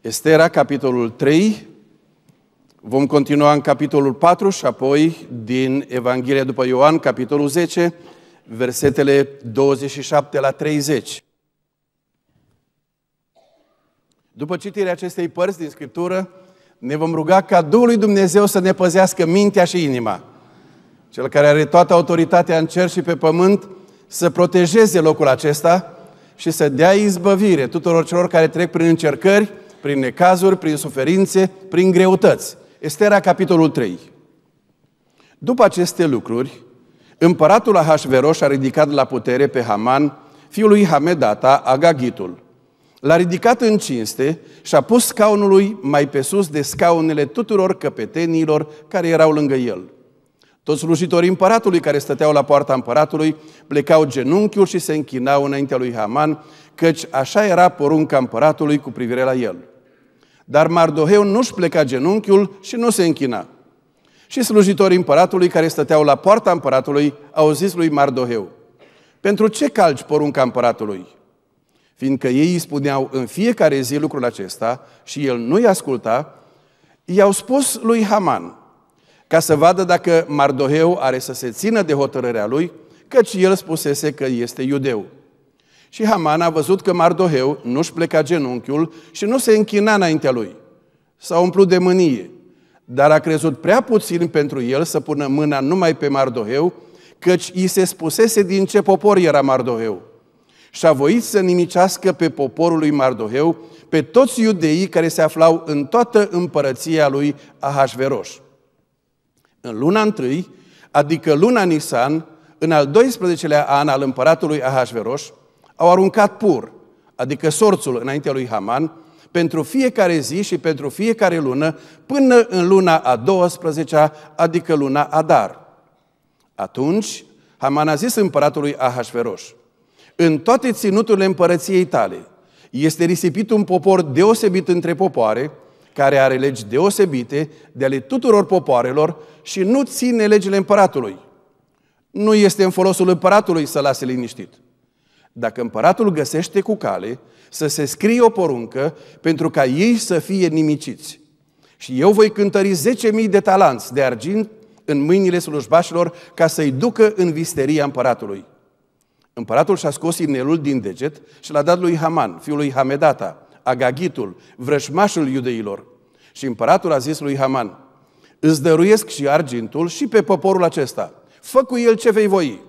Estera, capitolul 3, vom continua în capitolul 4 și apoi din Evanghelia după Ioan, capitolul 10, versetele 27 la 30. După citirea acestei părți din Scriptură, ne vom ruga ca Duhul Dumnezeu să ne păzească mintea și inima. Cel care are toată autoritatea în cer și pe pământ să protejeze locul acesta și să dea izbăvire tuturor celor care trec prin încercări, prin necazuri, prin suferințe, prin greutăți. Estera, capitolul 3. După aceste lucruri, împăratul Ahasveros a ridicat la putere pe Haman, fiul lui Hamedata, Agagitul. L-a ridicat în cinste și a pus scaunul lui mai pe sus de scaunele tuturor căpetenilor care erau lângă el. Toți slujitorii împăratului care stăteau la poarta împăratului plecau genunchiul și se închinau înaintea lui Haman, căci așa era porunca împăratului cu privire la el. Dar Mardoheu nu-și pleca genunchiul și nu se închina. Și slujitorii împăratului care stăteau la poarta împăratului au zis lui Mardoheu, Pentru ce calci porunca împăratului? Fiindcă ei îi spuneau în fiecare zi lucrul acesta și el nu-i asculta, i-au spus lui Haman, ca să vadă dacă Mardoheu are să se țină de hotărârea lui, căci el spusese că este iudeu. Și Haman a văzut că Mardoheu nu-și pleca genunchiul și nu se închina înaintea lui. S-a umplut de mânie, dar a crezut prea puțin pentru el să pună mâna numai pe Mardoheu, căci i se spusese din ce popor era Mardoheu. Și a voit să nimicească pe poporul lui Mardoheu, pe toți iudeii care se aflau în toată împărăția lui Ahasveros. În luna întâi, adică luna Nisan, în al 12-lea an al împăratului Ahasveros, au aruncat pur, adică sorțul înaintea lui Haman, pentru fiecare zi și pentru fiecare lună, până în luna a 12-a, adică luna Adar. Atunci, Haman a zis împăratului Ahasferoș, în toate ținuturile împărăției tale este risipit un popor deosebit între popoare, care are legi deosebite de ale tuturor popoarelor și nu ține legile împăratului. Nu este în folosul împăratului să lase liniștit. Dacă împăratul găsește cu cale să se scrie o poruncă pentru ca ei să fie nimiciți. Și eu voi cântări 10.000 de talanți de argint în mâinile slujbașilor ca să-i ducă în visteria împăratului. Împăratul și-a scos inelul din deget și l-a dat lui Haman, fiul lui Hamedata, Agagitul, vrășmașul iudeilor. Și împăratul a zis lui Haman, îți dăruiesc și argintul și pe poporul acesta. Fă cu el ce vei voi.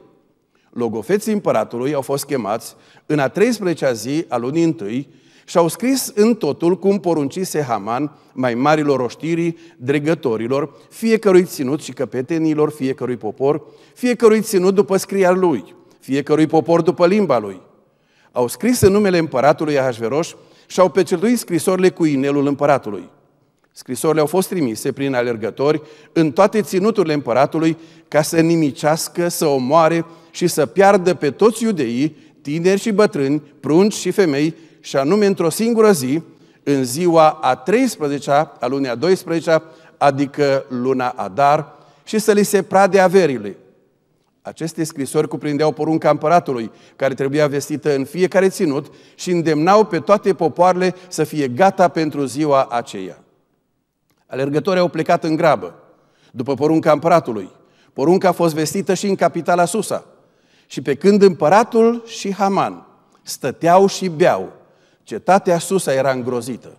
Logofeții împăratului au fost chemați în a 13-a zi a lunii întâi și au scris în totul cum poruncise Haman mai marilor oștirii, dregătorilor, fiecărui ținut și căpetenilor fiecărui popor, fiecărui ținut după scriar lui, fiecărui popor după limba lui. Au scris în numele împăratului Ahasveros și au pecetuit scrisorile cu inelul împăratului. Scrisorile au fost trimise prin alergători în toate ținuturile împăratului ca să nimicească, să omoare și să piardă pe toți iudeii, tineri și bătrâni, prunci și femei, și anume într-o singură zi, în ziua a 13-a, a lunii a 12-a, adică luna Adar, și să li se prade averile. Aceste scrisori cuprindeau porunca împăratului, care trebuia vestită în fiecare ținut și îndemnau pe toate popoarele să fie gata pentru ziua aceea. Alergătorii au plecat în grabă, după porunca împăratului. Porunca a fost vestită și în capitala Susa. Și pe când împăratul și Haman stăteau și beau, cetatea Susa era îngrozită.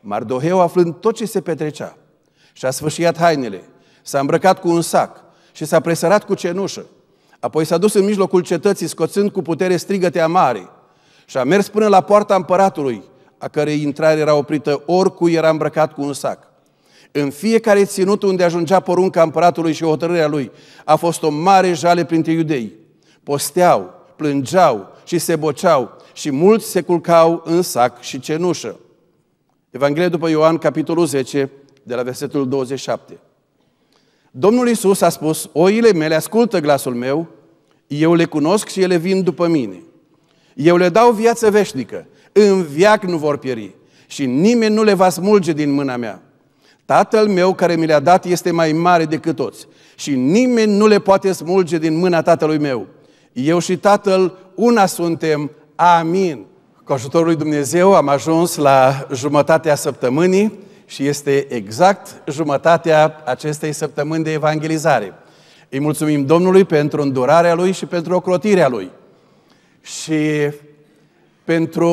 Mardoheu, aflând tot ce se petrecea, și-a sfâșiat hainele, s-a îmbrăcat cu un sac și s-a presărat cu cenușă. Apoi s-a dus în mijlocul cetății, scoțând cu putere strigăte amare și a mers până la poarta împăratului, a cărei intrare era oprită oricui era îmbrăcat cu un sac. În fiecare ținut unde ajungea porunca împăratului și hotărârea lui, a fost o mare jale printre iudei. Posteau, plângeau și se boceau și mulți se culcau în sac și cenușă. Evanghelia după Ioan, capitolul 10, de la versetul 27. Domnul Isus a spus, oile mele ascultă glasul meu, eu le cunosc și ele vin după mine. Eu le dau viață veșnică, în viac nu vor pieri și nimeni nu le va smulge din mâna mea. Tatăl meu care mi le-a dat este mai mare decât toți și nimeni nu le poate smulge din mâna tatălui meu. Eu și Tatăl una suntem. Amin. Cu ajutorul lui Dumnezeu am ajuns la jumătatea săptămânii și este exact jumătatea acestei săptămâni de evangelizare. Îi mulțumim Domnului pentru îndurarea Lui și pentru ocrotirea Lui. Și pentru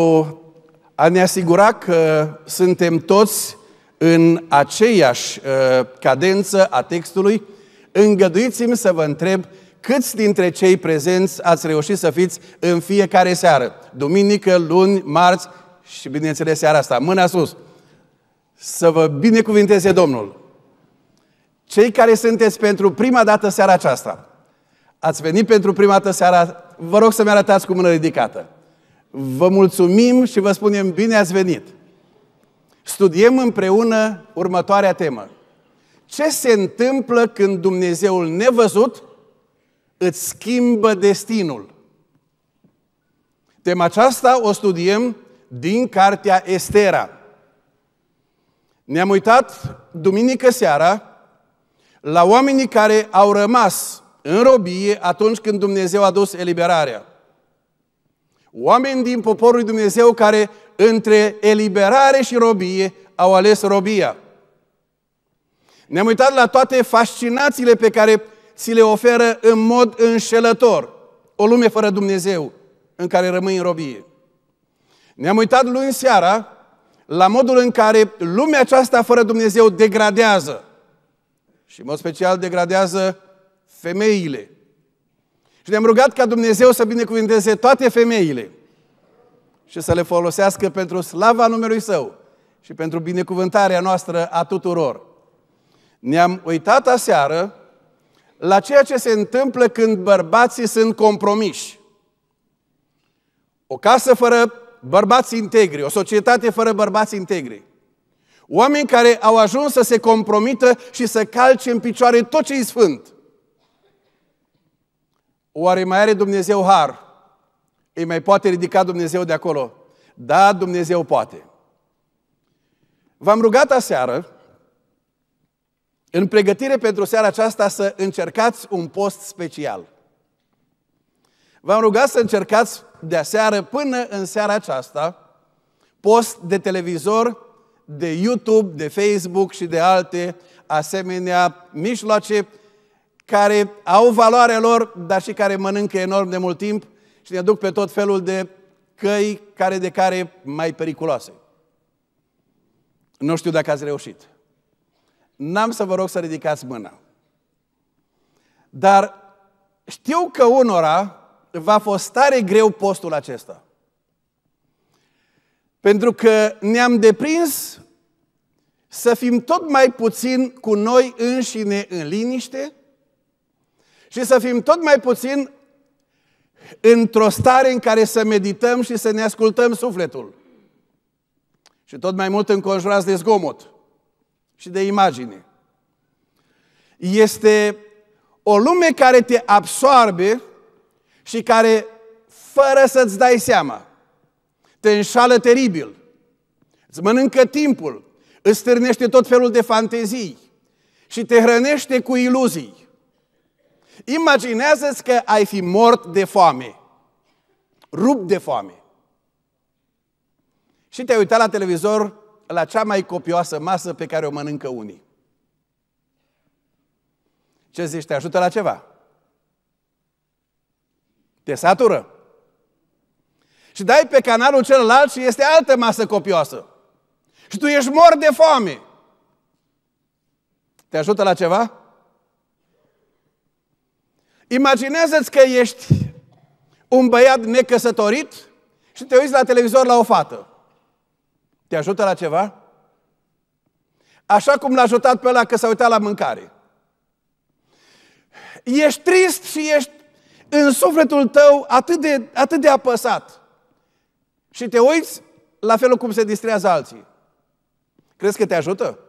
a ne asigura că suntem toți în aceeași uh, cadență a textului, îngăduiți-mi să vă întreb Câți dintre cei prezenți ați reușit să fiți în fiecare seară? Duminică, luni, marți și bineînțeles seara asta. Mâna sus! Să vă binecuvinteze Domnul! Cei care sunteți pentru prima dată seara aceasta, ați venit pentru prima dată seara, vă rog să-mi arătați cu mână ridicată. Vă mulțumim și vă spunem bine ați venit! Studiem împreună următoarea temă. Ce se întâmplă când Dumnezeul nevăzut îți schimbă destinul. Tema aceasta o studiem din cartea Estera. Ne-am uitat duminică seara la oamenii care au rămas în robie atunci când Dumnezeu a dus eliberarea. Oameni din poporul lui Dumnezeu care între eliberare și robie au ales robia. Ne-am uitat la toate fascinațiile pe care ți le oferă în mod înșelător. O lume fără Dumnezeu în care rămâi în robie. Ne-am uitat luni seara la modul în care lumea aceasta fără Dumnezeu degradează. Și în mod special degradează femeile. Și ne-am rugat ca Dumnezeu să binecuvânteze toate femeile și să le folosească pentru slava numelui Său și pentru binecuvântarea noastră a tuturor. Ne-am uitat aseară la ceea ce se întâmplă când bărbații sunt compromiși. O casă fără bărbați integri, o societate fără bărbați integri. Oameni care au ajuns să se compromită și să calce în picioare tot ce e sfânt. Oare mai are Dumnezeu har? Îi mai poate ridica Dumnezeu de acolo? Da, Dumnezeu poate. V-am rugat aseară în pregătire pentru seara aceasta să încercați un post special. V-am rugat să încercați de seară până în seara aceasta post de televizor, de YouTube, de Facebook și de alte asemenea mijloace care au valoarea lor, dar și care mănâncă enorm de mult timp și ne duc pe tot felul de căi care de care mai periculoase. Nu știu dacă ați reușit. N-am să vă rog să ridicați mâna. Dar știu că unora va fost tare greu postul acesta. Pentru că ne-am deprins să fim tot mai puțin cu noi înșine în liniște și să fim tot mai puțin într-o stare în care să medităm și să ne ascultăm sufletul. Și tot mai mult înconjurați de zgomot și de imagine. Este o lume care te absorbe și care, fără să-ți dai seama, te înșală teribil, îți mănâncă timpul, îți stârnește tot felul de fantezii și te hrănește cu iluzii. Imaginează-ți că ai fi mort de foame, rupt de foame. Și te-ai uitat la televizor la cea mai copioasă masă pe care o mănâncă unii. Ce zici, te ajută la ceva? Te satură. Și dai pe canalul celălalt și este altă masă copioasă. Și tu ești mor de foame. Te ajută la ceva? Imaginează-ți că ești un băiat necăsătorit și te uiți la televizor la o fată. Te ajută la ceva? Așa cum l-a ajutat pe ăla că s-a uitat la mâncare. Ești trist și ești în sufletul tău atât de, atât de apăsat. Și te uiți la felul cum se distrează alții. Crezi că te ajută?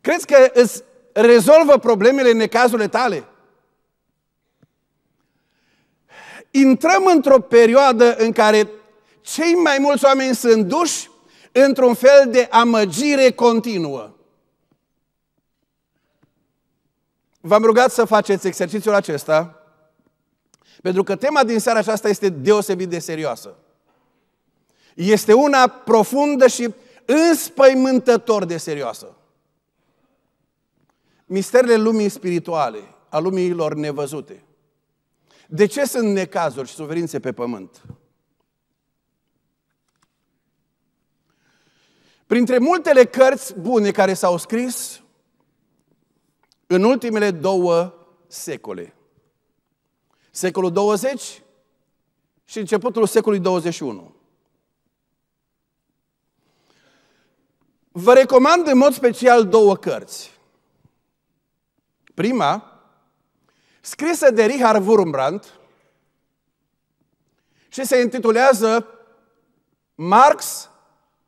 Crezi că îți rezolvă problemele, necazurile tale? Intrăm într-o perioadă în care cei mai mulți oameni sunt duși într-un fel de amăgire continuă. V-am rugat să faceți exercițiul acesta, pentru că tema din seara aceasta este deosebit de serioasă. Este una profundă și înspăimântător de serioasă. Misterele lumii spirituale, a lumiilor nevăzute. De ce sunt necazuri și suferințe pe pământ? Printre multele cărți bune care s-au scris în ultimele două secole, secolul 20 și începutul secolului 21. Vă recomand în mod special două cărți. Prima, scrisă de Richard Wurmbrandt și se intitulează Marx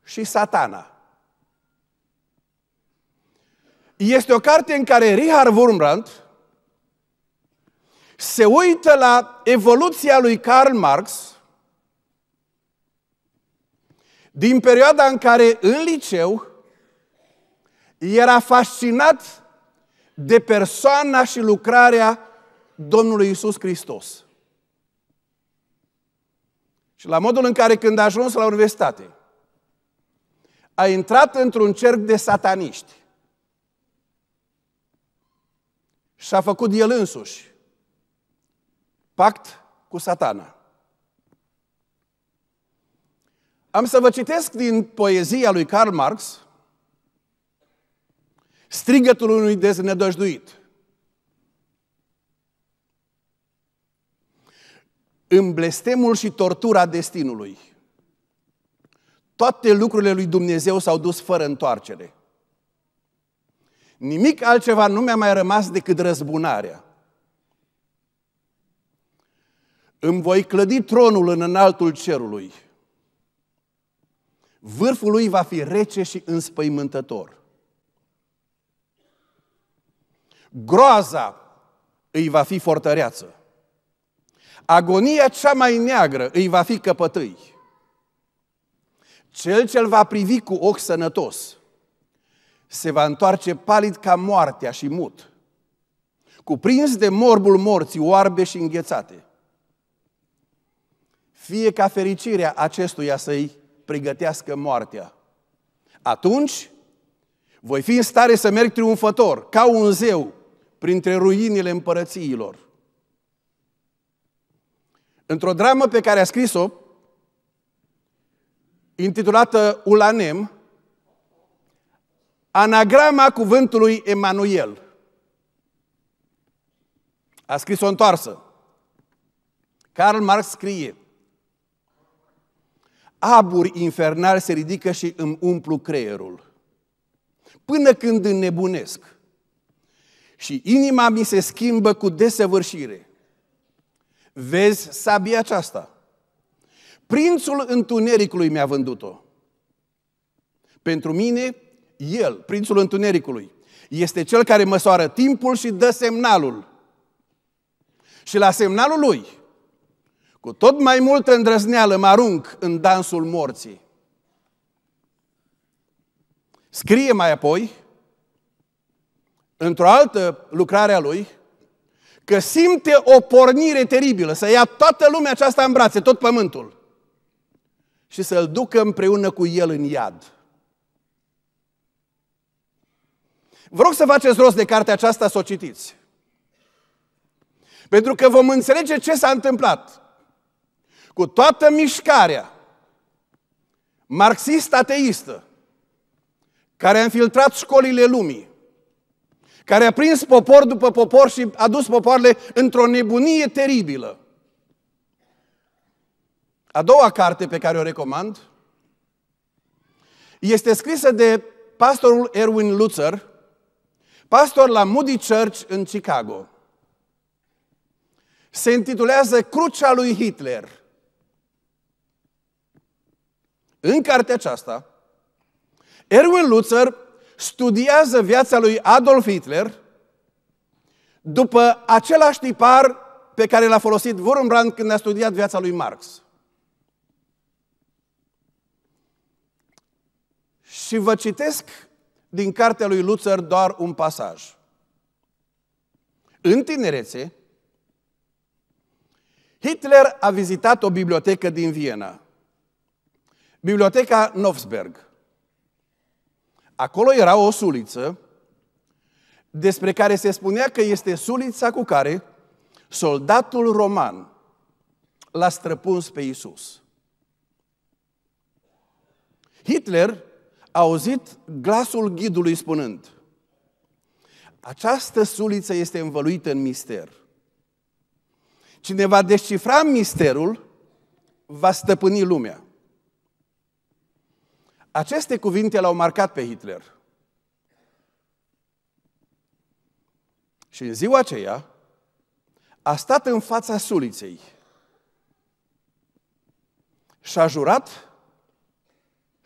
și Satana este o carte în care Richard Wurmbrand se uită la evoluția lui Karl Marx din perioada în care în liceu era fascinat de persoana și lucrarea Domnului Isus Hristos. Și la modul în care când a ajuns la universitate, a intrat într-un cerc de sataniști și-a făcut el însuși pact cu satana. Am să vă citesc din poezia lui Karl Marx strigătul unui deznădăjduit. În blestemul și tortura destinului, toate lucrurile lui Dumnezeu s-au dus fără întoarcere – Nimic altceva nu mi-a mai rămas decât răzbunarea. Îmi voi clădi tronul în înaltul cerului. Vârful lui va fi rece și înspăimântător. Groaza îi va fi fortăreață. Agonia cea mai neagră îi va fi căpătâi. Cel ce-l va privi cu ochi sănătos – se va întoarce palid ca moartea și mut, cuprins de morbul morții, oarbe și înghețate. Fie ca fericirea acestuia să-i pregătească moartea. Atunci voi fi în stare să merg triumfător, ca un zeu, printre ruinile împărățiilor. Într-o dramă pe care a scris-o, intitulată Ulanem, Anagrama cuvântului Emanuel. A scris-o întoarsă. Karl Marx scrie, aburi infernali se ridică și îmi umplu creierul. Până când înnebunesc. Și inima mi se schimbă cu desăvârșire. Vezi sabia aceasta. Prințul întunericului mi-a vândut-o. Pentru mine el, prințul întunericului, este cel care măsoară timpul și dă semnalul. Și la semnalul lui, cu tot mai multă îndrăzneală mă arunc în dansul morții. Scrie mai apoi, într-o altă lucrare a lui, că simte o pornire teribilă, să ia toată lumea aceasta în brațe, tot pământul, și să-l ducă împreună cu el în iad. Vă rog să faceți rost de cartea aceasta, să o citiți. Pentru că vom înțelege ce s-a întâmplat. Cu toată mișcarea marxist-ateistă, care a infiltrat școlile lumii, care a prins popor după popor și a dus popoarele într-o nebunie teribilă. A doua carte pe care o recomand este scrisă de pastorul Erwin Lutzer, pastor la Moody Church în Chicago. Se intitulează Crucea lui Hitler. În cartea aceasta, Erwin Lutzer studiază viața lui Adolf Hitler după același tipar pe care l-a folosit Wurmbrand când a studiat viața lui Marx. Și vă citesc din cartea lui Luther doar un pasaj. În tinerețe, Hitler a vizitat o bibliotecă din Viena, biblioteca Nofsberg. Acolo era o suliță despre care se spunea că este sulița cu care soldatul roman l-a străpuns pe Isus. Hitler a auzit glasul ghidului spunând, această suliță este învăluită în mister. Cine va descifra misterul, va stăpâni lumea. Aceste cuvinte l-au marcat pe Hitler. Și în ziua aceea a stat în fața suliței și a jurat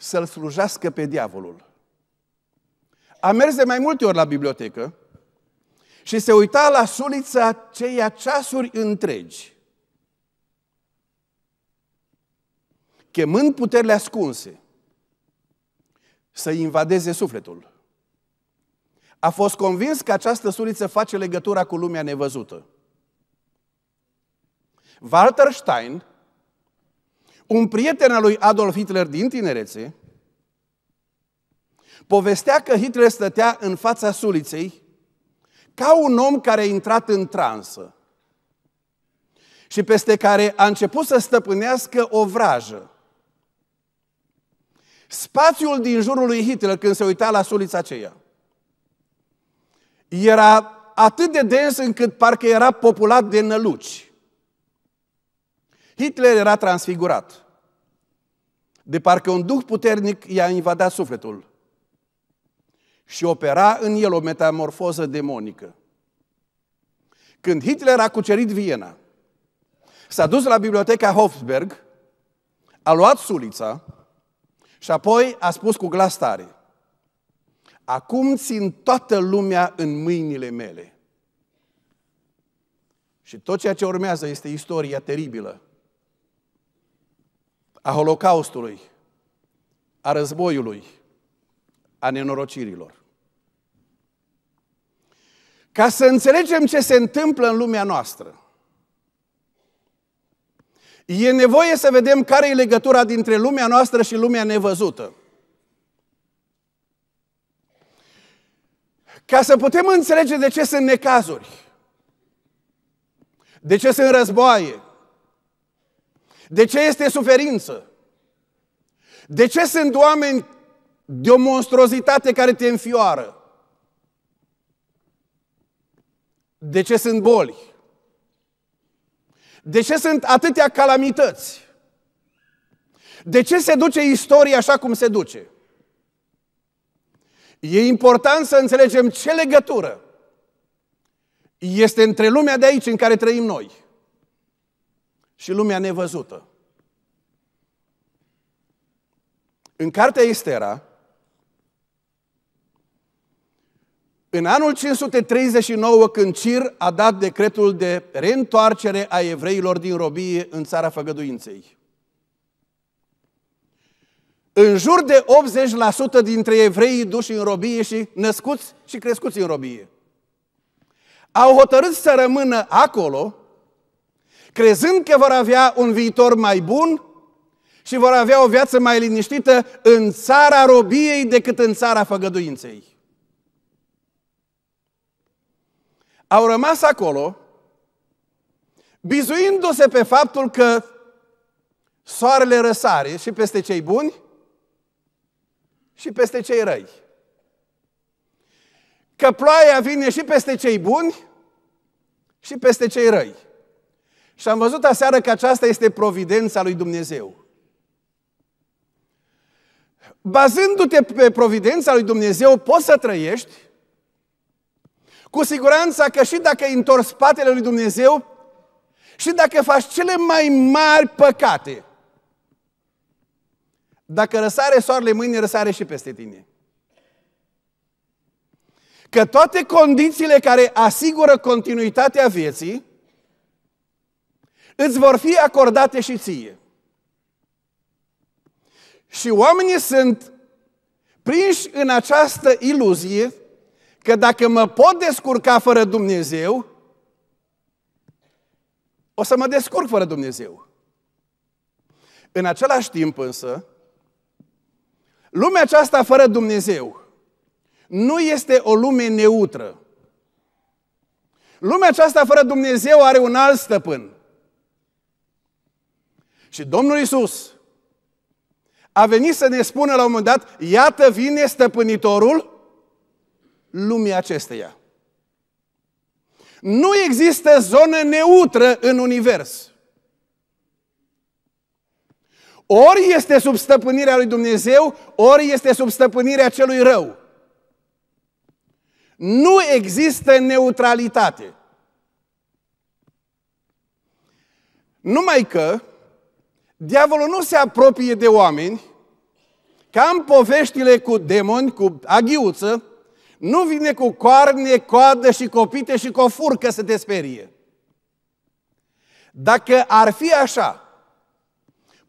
să-l slujească pe diavolul. A mers de mai multe ori la bibliotecă și se uita la sulița aceia ceasuri întregi, chemând puterile ascunse să invadeze sufletul. A fost convins că această suliță face legătura cu lumea nevăzută. Walter Stein, un prieten al lui Adolf Hitler din tinerețe povestea că Hitler stătea în fața suliței ca un om care a intrat în transă și peste care a început să stăpânească o vrajă. Spațiul din jurul lui Hitler, când se uita la sulița aceea, era atât de dens încât parcă era populat de năluci. Hitler era transfigurat. De parcă un duh puternic i-a invadat sufletul și opera în el o metamorfoză demonică. Când Hitler a cucerit Viena, s-a dus la biblioteca Hofburg, a luat sulița și apoi a spus cu glas tare, Acum țin toată lumea în mâinile mele. Și tot ceea ce urmează este istoria teribilă a Holocaustului, a războiului, a nenorocirilor. Ca să înțelegem ce se întâmplă în lumea noastră, e nevoie să vedem care e legătura dintre lumea noastră și lumea nevăzută. Ca să putem înțelege de ce sunt necazuri, de ce sunt războaie, de ce este suferință? De ce sunt oameni de o monstruozitate care te înfioară? De ce sunt boli? De ce sunt atâtea calamități? De ce se duce istoria așa cum se duce? E important să înțelegem ce legătură este între lumea de aici în care trăim noi și lumea nevăzută. În cartea Estera, în anul 539, când Cir a dat decretul de reîntoarcere a evreilor din robie în țara făgăduinței, în jur de 80% dintre evreii duși în robie și născuți și crescuți în robie. Au hotărât să rămână acolo crezând că vor avea un viitor mai bun și vor avea o viață mai liniștită în țara robiei decât în țara făgăduinței. Au rămas acolo, bizuindu-se pe faptul că soarele răsare și peste cei buni și peste cei răi. Că ploaia vine și peste cei buni și peste cei răi. Și am văzut aseară că aceasta este providența lui Dumnezeu. Bazându-te pe providența lui Dumnezeu, poți să trăiești cu siguranța că și dacă întorci spatele lui Dumnezeu și dacă faci cele mai mari păcate, dacă răsare soarele mâine, răsare și peste tine. Că toate condițiile care asigură continuitatea vieții îți vor fi acordate și ție. Și oamenii sunt prinși în această iluzie că dacă mă pot descurca fără Dumnezeu, o să mă descurc fără Dumnezeu. În același timp însă, lumea aceasta fără Dumnezeu nu este o lume neutră. Lumea aceasta fără Dumnezeu are un alt stăpân. Și Domnul Isus a venit să ne spună la un moment dat, iată vine stăpânitorul lumii acesteia. Nu există zonă neutră în univers. Ori este sub stăpânirea lui Dumnezeu, ori este sub stăpânirea celui rău. Nu există neutralitate. Numai că Diavolul nu se apropie de oameni, ca în poveștile cu demoni, cu aghiuță, nu vine cu coarne, coadă și copite și cu o furcă să te sperie. Dacă ar fi așa,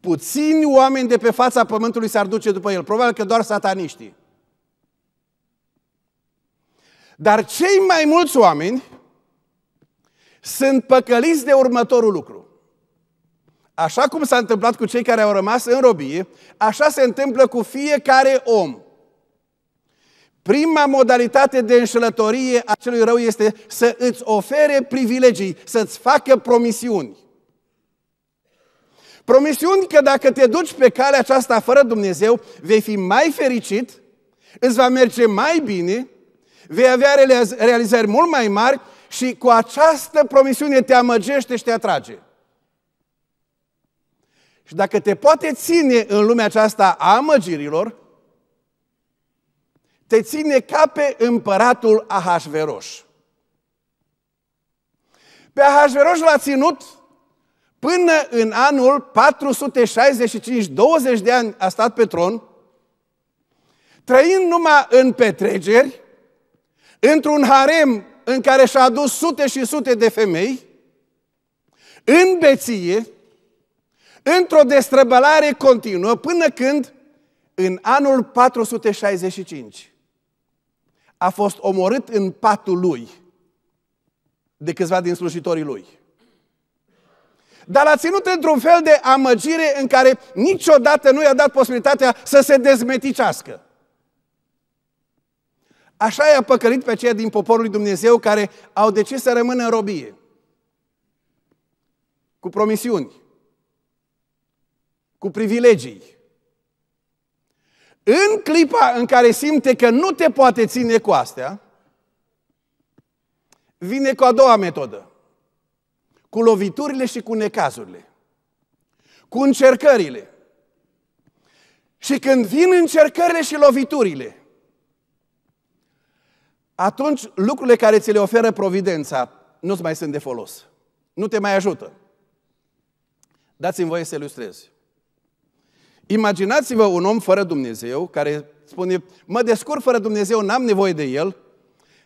puțini oameni de pe fața pământului s-ar duce după el, probabil că doar sataniștii. Dar cei mai mulți oameni sunt păcăliți de următorul lucru. Așa cum s-a întâmplat cu cei care au rămas în robie, așa se întâmplă cu fiecare om. Prima modalitate de înșelătorie a celui rău este să îți ofere privilegii, să-ți facă promisiuni. Promisiuni că dacă te duci pe calea aceasta fără Dumnezeu, vei fi mai fericit, îți va merge mai bine, vei avea realizări mult mai mari și cu această promisiune te amăgește și te atrage. Și dacă te poate ține în lumea aceasta a amăgirilor, te ține ca pe împăratul Ahasveros. Pe Ahasveros l-a ținut până în anul 465, 20 de ani a stat pe tron, trăind numai în petreceri, într-un harem în care și-a adus sute și sute de femei, în beție, într-o destrăbălare continuă, până când, în anul 465, a fost omorât în patul lui de câțiva din slujitorii lui. Dar l-a ținut într-un fel de amăgire în care niciodată nu i-a dat posibilitatea să se dezmeticească. Așa i-a păcălit pe cei din poporul lui Dumnezeu care au decis să rămână în robie. Cu promisiuni cu privilegii. În clipa în care simte că nu te poate ține cu astea, vine cu a doua metodă. Cu loviturile și cu necazurile. Cu încercările. Și când vin încercările și loviturile, atunci lucrurile care ți le oferă providența nu-ți mai sunt de folos. Nu te mai ajută. Dați-mi voie să ilustrezi. Imaginați-vă un om fără Dumnezeu care spune, mă descurc fără Dumnezeu, n-am nevoie de El,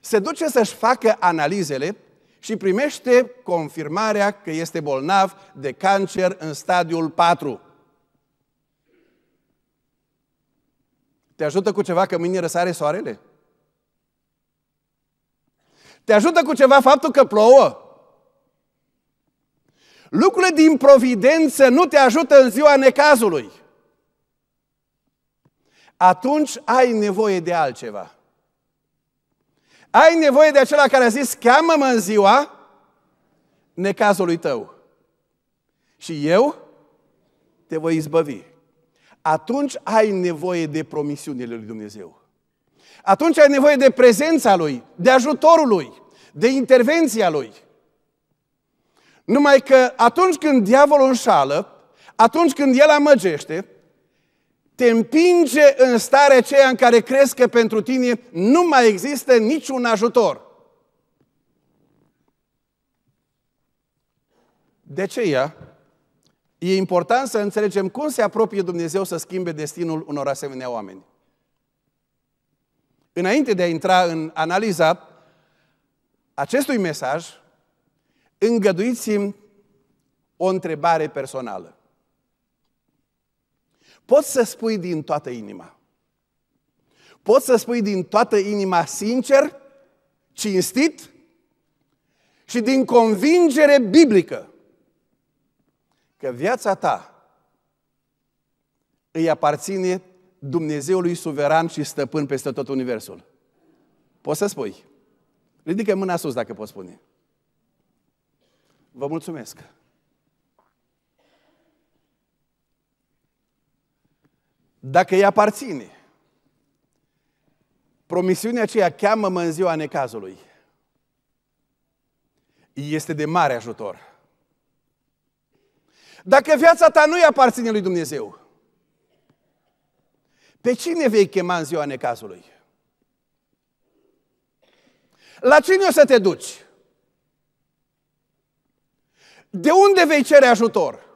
se duce să-și facă analizele și primește confirmarea că este bolnav de cancer în stadiul 4. Te ajută cu ceva că mâine răsare soarele? Te ajută cu ceva faptul că plouă? Lucrurile din providență nu te ajută în ziua necazului atunci ai nevoie de altceva. Ai nevoie de acela care a zis, cheamă-mă în ziua necazului tău. Și eu te voi izbăvi. Atunci ai nevoie de promisiunile lui Dumnezeu. Atunci ai nevoie de prezența Lui, de ajutorul Lui, de intervenția Lui. Numai că atunci când diavolul înșală, atunci când el amăgește, te împinge în starea aceea în care crezi că pentru tine nu mai există niciun ajutor. De aceea, e important să înțelegem cum se apropie Dumnezeu să schimbe destinul unor asemenea oameni. Înainte de a intra în analiza acestui mesaj, îngăduiți-mi o întrebare personală. Poți să spui din toată inima. Poți să spui din toată inima sincer, cinstit și din convingere biblică că viața ta îi aparține Dumnezeului suveran și stăpân peste tot universul. Poți să spui. Ridică mâna sus dacă poți spune. Vă mulțumesc. dacă îi aparține. Promisiunea aceea, cheamă-mă în ziua necazului, este de mare ajutor. Dacă viața ta nu îi aparține lui Dumnezeu, pe cine vei chema în ziua necazului? La cine o să te duci? De unde vei cere ajutor?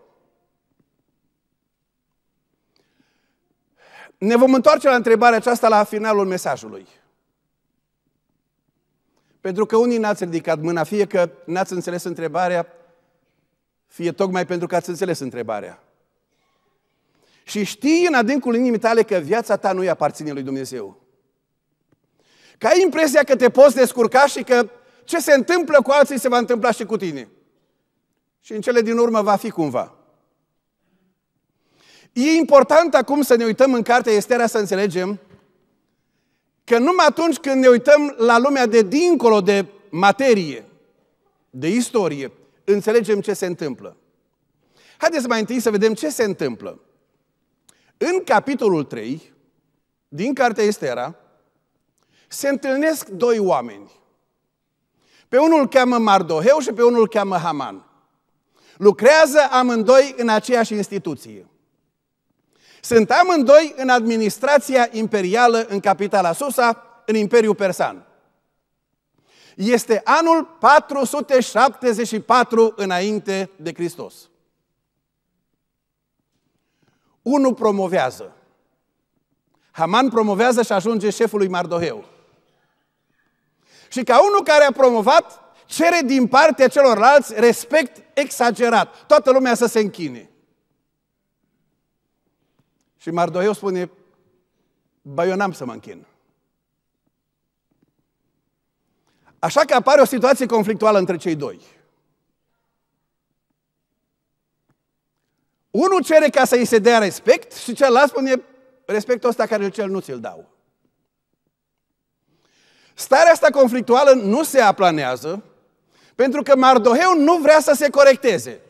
Ne vom întoarce la întrebarea aceasta la finalul mesajului. Pentru că unii n-ați ridicat mâna, fie că n-ați înțeles întrebarea, fie tocmai pentru că ați înțeles întrebarea. Și știi în adâncul inimii tale că viața ta nu-i aparține lui Dumnezeu. Că ai impresia că te poți descurca și că ce se întâmplă cu alții se va întâmpla și cu tine. Și în cele din urmă va fi cumva. E important acum să ne uităm în cartea Esterea să înțelegem că numai atunci când ne uităm la lumea de dincolo de materie, de istorie, înțelegem ce se întâmplă. Haideți mai întâi să vedem ce se întâmplă. În capitolul 3, din cartea Estera, se întâlnesc doi oameni. Pe unul îl cheamă Mardoheu și pe unul îl cheamă Haman. Lucrează amândoi în aceeași instituție. Sunt amândoi în administrația imperială în capitala Susa, în Imperiul Persan. Este anul 474 înainte de Hristos. Unul promovează. Haman promovează și ajunge șeful lui Mardoheu. Și ca unul care a promovat, cere din partea celorlalți respect exagerat. Toată lumea să se închine. Și Mardoheu spune, bă, eu n-am să mă închin. Așa că apare o situație conflictuală între cei doi. Unul cere ca să îi se dea respect și celălalt spune, respectul ăsta care îl cel nu ți-l dau. Starea asta conflictuală nu se aplanează pentru că Mardoheu nu vrea să se corecteze.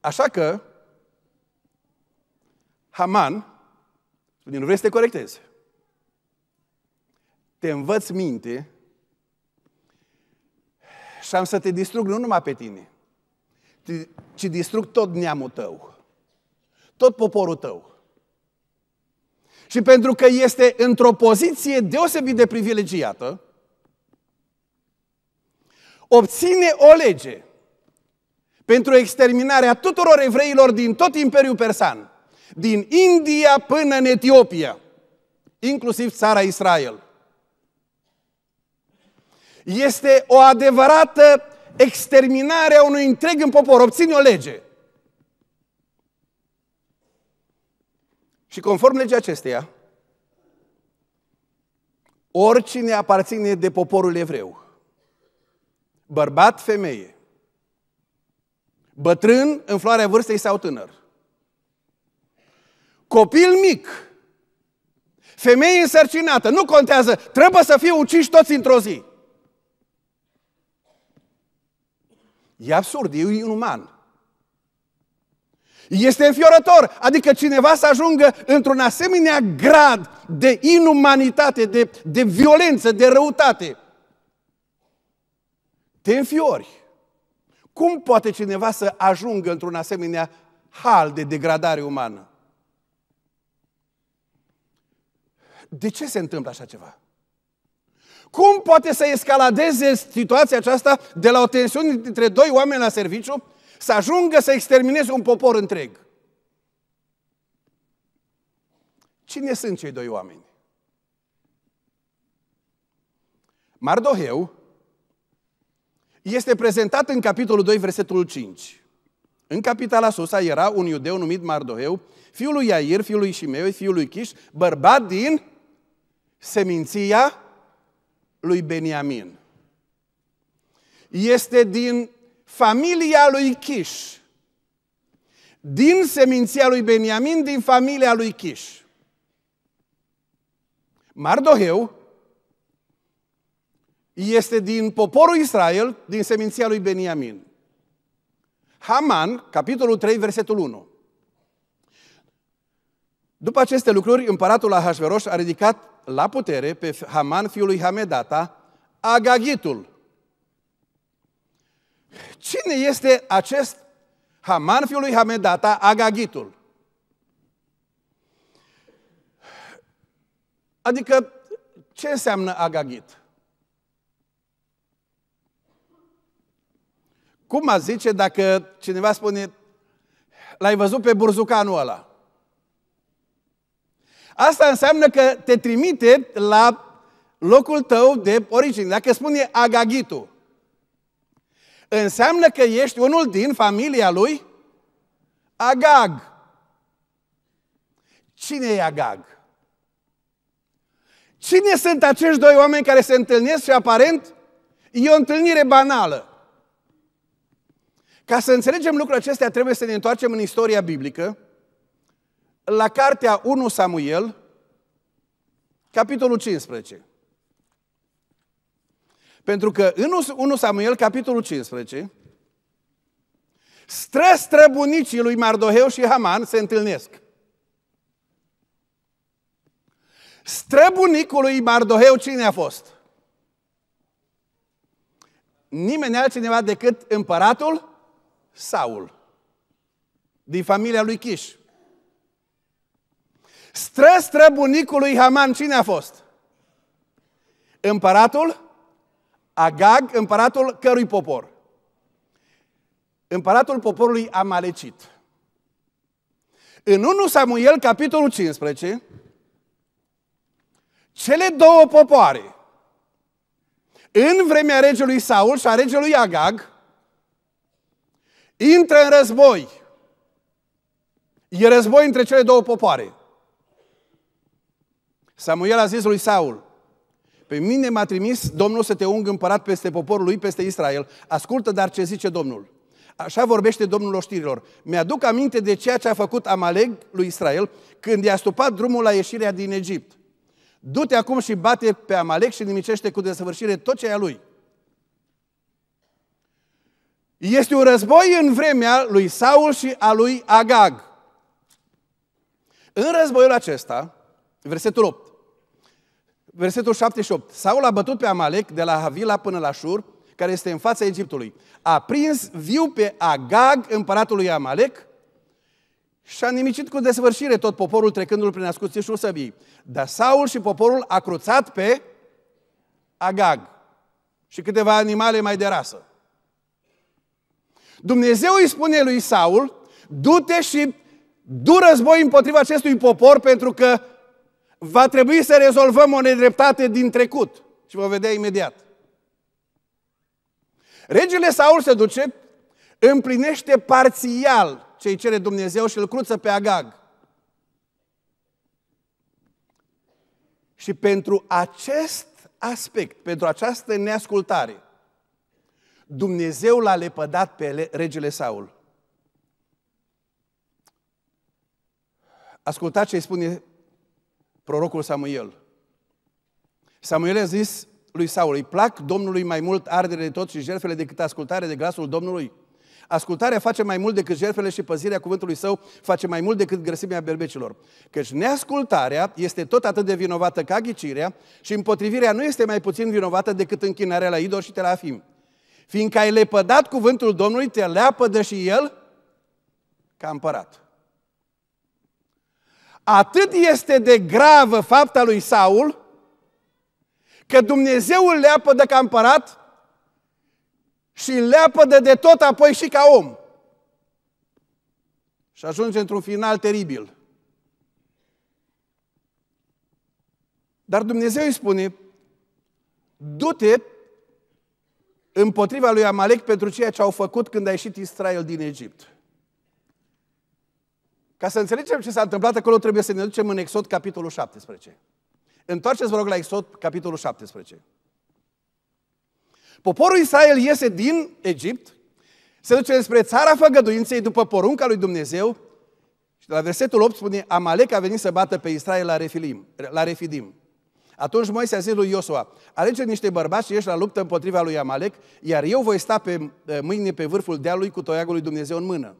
Așa că Haman spune, nu vrei să te corectezi. Te învăț minte și am să te distrug nu numai pe tine, ci distrug tot neamul tău, tot poporul tău. Și pentru că este într-o poziție deosebit de privilegiată, obține o lege pentru exterminarea tuturor evreilor din tot Imperiul Persan, din India până în Etiopia, inclusiv țara Israel. Este o adevărată exterminare a unui întreg în popor. Obține o lege. Și conform legea acesteia, oricine aparține de poporul evreu, bărbat, femeie, Bătrân în floarea vârstei sau tânăr. Copil mic. Femeie însărcinată. Nu contează. Trebuie să fie uciși toți într-o zi. E absurd, e inuman. Este înfiorător, adică cineva să ajungă într-un asemenea grad de inumanitate, de, de violență, de răutate. Te înfiori. Cum poate cineva să ajungă într-un asemenea hal de degradare umană? De ce se întâmplă așa ceva? Cum poate să escaladeze situația aceasta de la o tensiune dintre doi oameni la serviciu să ajungă să extermineze un popor întreg? Cine sunt cei doi oameni? Mardoheu este prezentat în capitolul 2, versetul 5. În capitala Susa era un iudeu numit Mardoheu, fiul lui Iair, fiul lui Shimeu, fiul lui Chiș, bărbat din seminția lui Beniamin. Este din familia lui Chiș. Din seminția lui Beniamin, din familia lui Chiș. Mardoheu este din poporul Israel, din seminția lui Beniamin. Haman, capitolul 3, versetul 1. După aceste lucruri, împăratul Ahasveros a ridicat la putere pe Haman, fiul lui Hamedata, Agagitul. Cine este acest Haman, fiul lui Hamedata, Agagitul? Adică, ce înseamnă Agagit? Cum a zice dacă cineva spune, l-ai văzut pe burzucanul ăla? Asta înseamnă că te trimite la locul tău de origine. Dacă spune agagitul, înseamnă că ești unul din familia lui Agag. Cine e Agag? Cine sunt acești doi oameni care se întâlnesc și aparent e o întâlnire banală? Ca să înțelegem lucrul acestea, trebuie să ne întoarcem în istoria biblică, la cartea 1 Samuel, capitolul 15. Pentru că în 1 Samuel, capitolul 15, străbunicii lui Mardoheu și Haman se întâlnesc. Străbunicul lui Mardoheu cine a fost? Nimeni altcineva decât împăratul Saul, din familia lui Chiș. stră bunicului Haman cine a fost? Împăratul Agag, împăratul cărui popor? Împăratul poporului Amalecit. În 1 Samuel, capitolul 15, cele două popoare, în vremea regelui Saul și a regelui Agag, intră în război. E război între cele două popoare. Samuel a zis lui Saul, pe mine m-a trimis Domnul să te ung împărat peste poporul lui, peste Israel. Ascultă dar ce zice Domnul. Așa vorbește Domnul oștirilor. Mi-aduc aminte de ceea ce a făcut Amalek lui Israel când i-a stupat drumul la ieșirea din Egipt. Du-te acum și bate pe Amalek și nimicește cu desăvârșire tot ce e a lui. Este un război în vremea lui Saul și a lui Agag. În războiul acesta, versetul 8, versetul 7 și 8, Saul a bătut pe Amalek de la Havila până la Shur, care este în fața Egiptului. A prins viu pe Agag, împăratul lui Amalek, și a nimicit cu desvârșire tot poporul trecându-l prin ascuțișul săbii. Dar Saul și poporul a cruțat pe Agag și câteva animale mai de rasă. Dumnezeu îi spune lui Saul, du-te și du război împotriva acestui popor pentru că va trebui să rezolvăm o nedreptate din trecut. Și vă vedea imediat. Regele Saul se duce, împlinește parțial ce îi cere Dumnezeu și îl cruță pe Agag. Și pentru acest aspect, pentru această neascultare, Dumnezeu l-a lepădat pe regele Saul. Ascultați ce îi spune prorocul Samuel. Samuel a zis lui Saul, îi plac Domnului mai mult ardere de tot și jertfele decât ascultare de glasul Domnului. Ascultarea face mai mult decât jertfele și păzirea cuvântului său face mai mult decât grăsimea berbecilor. Căci neascultarea este tot atât de vinovată ca ghicirea și împotrivirea nu este mai puțin vinovată decât închinarea la idol și terafim. Fiindcă ai lepădat cuvântul Domnului, te leapădă și el ca împărat. Atât este de gravă fapta lui Saul, că Dumnezeu îl leapădă ca împărat și îl leapădă de tot apoi și ca om. Și ajunge într-un final teribil. Dar Dumnezeu îi spune, du-te împotriva lui Amalek pentru ceea ce au făcut când a ieșit Israel din Egipt. Ca să înțelegem ce s-a întâmplat acolo, trebuie să ne ducem în Exod, capitolul 17. Întoarceți, vă rog, la Exod, capitolul 17. Poporul Israel iese din Egipt, se duce spre țara făgăduinței după porunca lui Dumnezeu și de la versetul 8 spune Amalek a venit să bată pe Israel la, refilim, la Refidim. Atunci Moise a zis lui Iosua, alege niște bărbați și ieși la luptă împotriva lui Amalek, iar eu voi sta pe eh, mâine pe vârful dealului cu toiagul lui Dumnezeu în mână.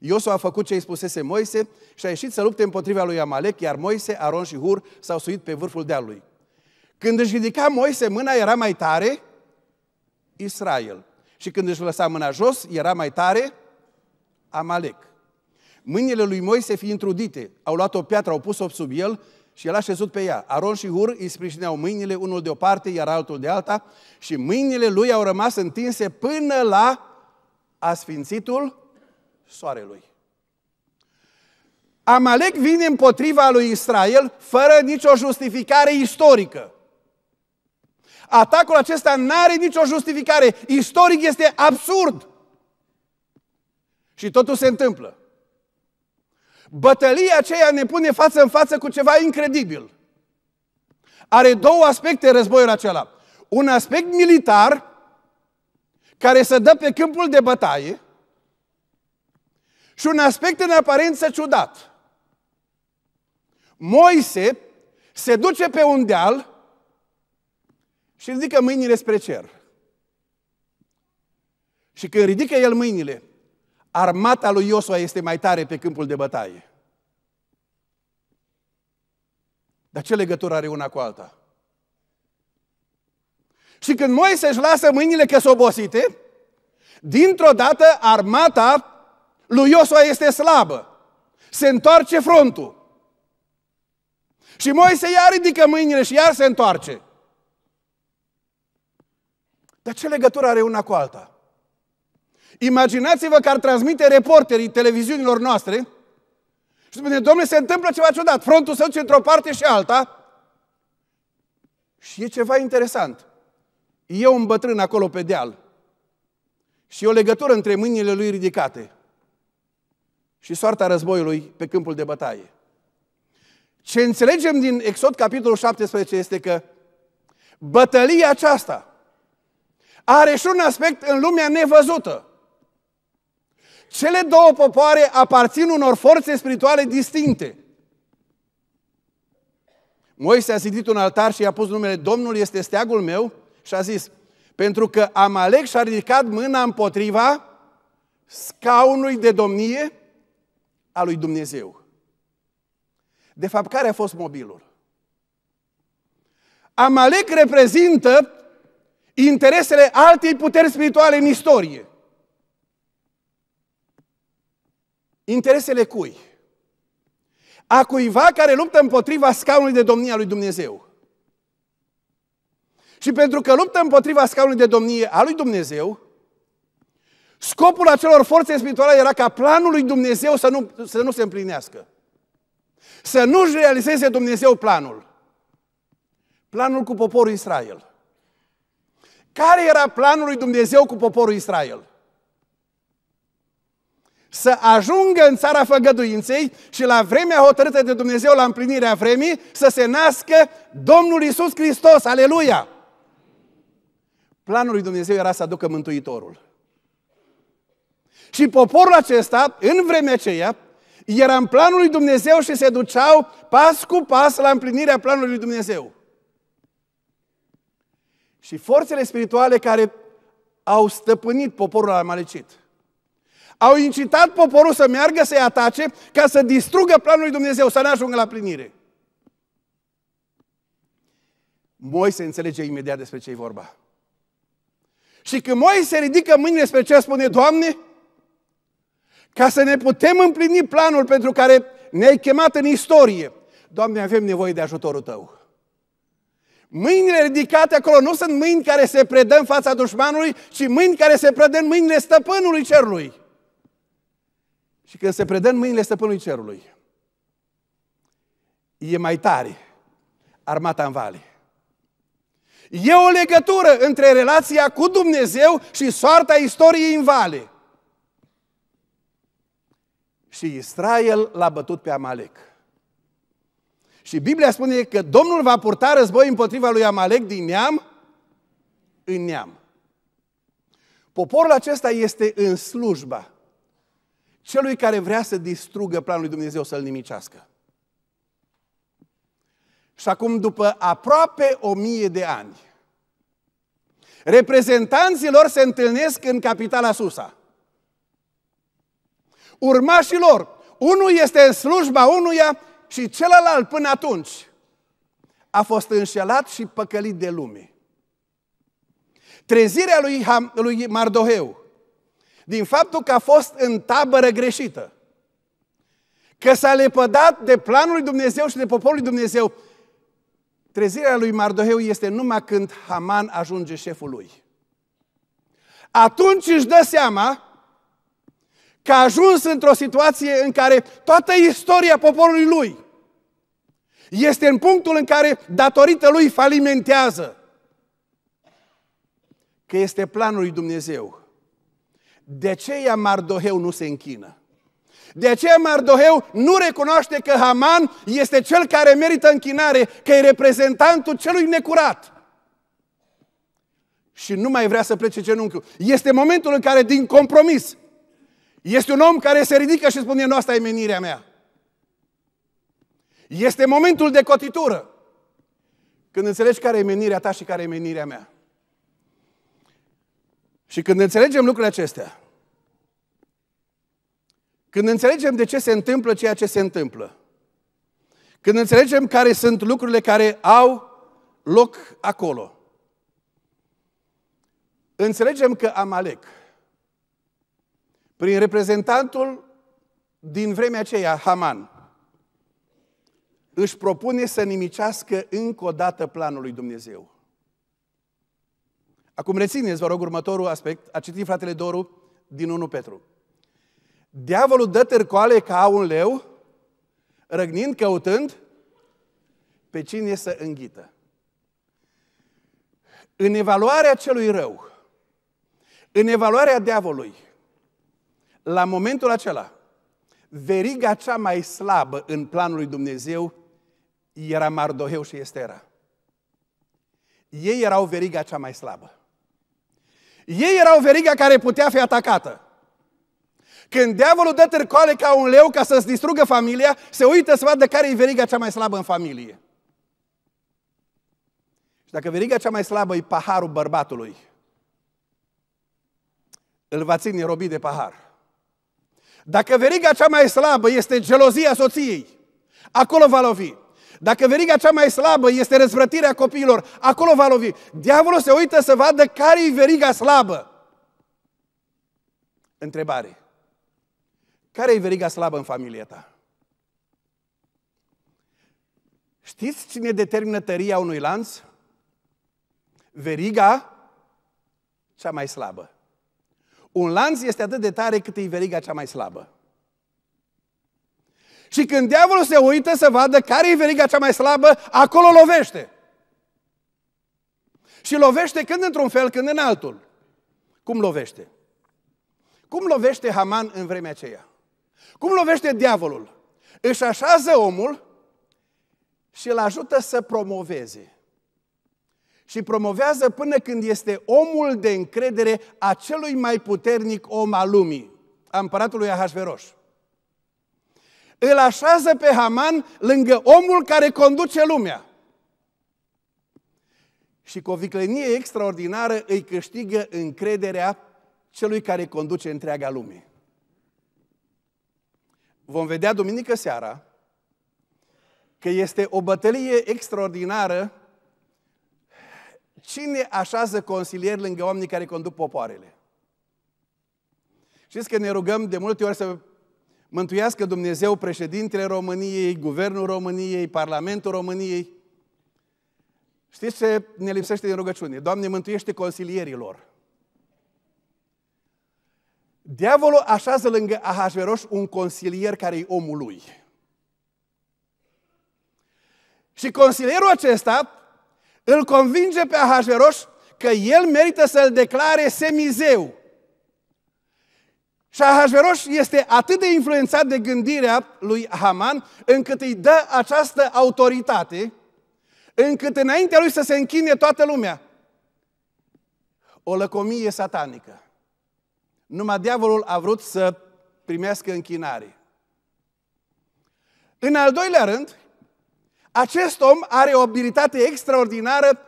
Iosua a făcut ce îi spusese Moise și a ieșit să lupte împotriva lui Amalek, iar Moise, Aron și Hur s-au suit pe vârful dealului. Când își ridica Moise mâna, era mai tare Israel. Și când își lăsa mâna jos, era mai tare Amalek. Mâinile lui Moise fiind trudite, au luat o piatră, au pus-o sub el și el a șezut pe ea. Aron și Hur îi sprijineau mâinile, unul de o parte, iar altul de alta, și mâinile lui au rămas întinse până la asfințitul soarelui. Amalek vine împotriva lui Israel fără nicio justificare istorică. Atacul acesta nu are nicio justificare. Istoric este absurd. Și totul se întâmplă. Bătălia aceea ne pune față în față cu ceva incredibil. Are două aspecte războiul acela. Un aspect militar care se dă pe câmpul de bătaie și un aspect în aparență ciudat. Moise se duce pe un deal și ridică mâinile spre cer. Și când ridică el mâinile, armata lui Iosua este mai tare pe câmpul de bătaie. Dar ce legătură are una cu alta? Și când Moise își lasă mâinile că s obosite, dintr-o dată armata lui Iosua este slabă. Se întoarce frontul. Și Moise iar ridică mâinile și iar se întoarce. Dar ce legătură are una cu alta? Imaginați-vă că ar transmite reporterii televiziunilor noastre și spune, domnule, se întâmplă ceva ciudat, frontul se duce într-o parte și alta și e ceva interesant. E un bătrân acolo pe deal și e o legătură între mâinile lui ridicate și soarta războiului pe câmpul de bătaie. Ce înțelegem din Exod capitolul 17 este că bătălia aceasta are și un aspect în lumea nevăzută. Cele două popoare aparțin unor forțe spirituale distincte. Moise a zidit un altar și i-a pus numele Domnul este steagul meu și a zis, pentru că Amalek și-a ridicat mâna împotriva scaunului de domnie a lui Dumnezeu. De fapt, care a fost mobilul? Amalek reprezintă interesele altei puteri spirituale în istorie. Interesele cui? A cuiva care luptă împotriva scaunului de domnie a lui Dumnezeu. Și pentru că luptă împotriva scaunului de domnie a lui Dumnezeu, scopul acelor forțe spirituale era ca planul lui Dumnezeu să nu, să nu se împlinească. Să nu-și realizeze Dumnezeu planul. Planul cu poporul Israel. Care era planul lui Dumnezeu cu poporul Israel? să ajungă în țara făgăduinței și la vremea hotărâtă de Dumnezeu, la împlinirea vremii, să se nască Domnul Isus Hristos, aleluia! Planul lui Dumnezeu era să aducă Mântuitorul. Și poporul acesta, în vremea aceea, era în planul lui Dumnezeu și se duceau pas cu pas la împlinirea planului lui Dumnezeu. Și forțele spirituale care au stăpânit poporul amalecit – au incitat poporul să meargă să-i atace ca să distrugă planul lui Dumnezeu, să n-ajungă la plinire. Moise înțelege imediat despre ce e vorba. Și când Moise ridică mâinile spre ce spune, Doamne, ca să ne putem împlini planul pentru care ne-ai chemat în istorie, Doamne, avem nevoie de ajutorul Tău. Mâinile ridicate acolo nu sunt mâini care se predă în fața dușmanului, ci mâini care se predă în mâinile stăpânului cerului și când se predă în mâinile stăpânului cerului, e mai tare armata în vale. E o legătură între relația cu Dumnezeu și soarta istoriei în vale. Și Israel l-a bătut pe Amalek. Și Biblia spune că Domnul va purta război împotriva lui Amalek din neam în neam. Poporul acesta este în slujba celui care vrea să distrugă planul lui Dumnezeu să-l nimicească. Și acum, după aproape o mie de ani, reprezentanții lor se întâlnesc în capitala Susa. Urmașilor, unul este în slujba unuia și celălalt până atunci a fost înșelat și păcălit de lume. Trezirea lui, Ham, lui Mardoheu din faptul că a fost în tabără greșită. Că s-a lepădat de planul lui Dumnezeu și de poporul lui Dumnezeu. Trezirea lui Mardoheu este numai când Haman ajunge șeful lui. Atunci își dă seama că a ajuns într-o situație în care toată istoria poporului lui este în punctul în care, datorită lui, falimentează. Că este planul lui Dumnezeu de aceea Mardoheu nu se închină. De aceea Mardoheu nu recunoaște că Haman este cel care merită închinare, că e reprezentantul celui necurat. Și nu mai vrea să plece genunchiul. Este momentul în care, din compromis, este un om care se ridică și spune, nu, asta e menirea mea. Este momentul de cotitură. Când înțelegi care e menirea ta și care e menirea mea. Și când înțelegem lucrurile acestea, când înțelegem de ce se întâmplă ceea ce se întâmplă, când înțelegem care sunt lucrurile care au loc acolo, înțelegem că Amalek, prin reprezentantul din vremea aceea, Haman, își propune să nimicească încă o dată planul lui Dumnezeu. Acum rețineți, vă rog, următorul aspect. A citit fratele Doru din 1 Petru. Diavolul dă târcoale ca un leu, răgnind, căutând pe cine să înghită. În evaluarea celui rău, în evaluarea diavolului, la momentul acela, veriga cea mai slabă în planul lui Dumnezeu era Mardoheu și Estera. Ei erau veriga cea mai slabă. Ei erau veriga care putea fi atacată. Când diavolul dă târcoale ca un leu ca să-ți distrugă familia, se uită să vadă care e veriga cea mai slabă în familie. Și dacă veriga cea mai slabă e paharul bărbatului, îl va ține robit de pahar. Dacă veriga cea mai slabă este gelozia soției, acolo va lovi. Dacă veriga cea mai slabă este răzvrătirea copiilor, acolo va lovi. Diavolul se uită să vadă care e veriga slabă. Întrebare. Care e veriga slabă în familia ta? Știți cine determină tăria unui lanț? Veriga cea mai slabă. Un lanț este atât de tare cât e veriga cea mai slabă. Și când diavolul se uită să vadă care e veriga cea mai slabă, acolo lovește. Și lovește când într-un fel, când în altul. Cum lovește? Cum lovește Haman în vremea aceea? Cum lovește diavolul? Își așează omul și îl ajută să promoveze. Și promovează până când este omul de încredere a celui mai puternic om al lumii, a împăratului Ahasveros. Îl așează pe Haman lângă omul care conduce lumea. Și cu o viclenie extraordinară îi câștigă încrederea celui care conduce întreaga lume. Vom vedea duminică seara că este o bătălie extraordinară cine așează consilieri lângă oamenii care conduc popoarele. Știți că ne rugăm de multe ori să Mântuiască Dumnezeu președintele României, guvernul României, Parlamentul României. Știți ce ne lipsește din rugăciune? Doamne, mântuiește lor. Diavolul așează lângă Ahasveros un consilier care e omul lui. Și consilierul acesta îl convinge pe Ahasveros că el merită să-l declare semizeu, și Ahasveros este atât de influențat de gândirea lui Haman, încât îi dă această autoritate, încât înaintea lui să se închine toată lumea. O lăcomie satanică. Numai diavolul a vrut să primească închinare. În al doilea rând, acest om are o abilitate extraordinară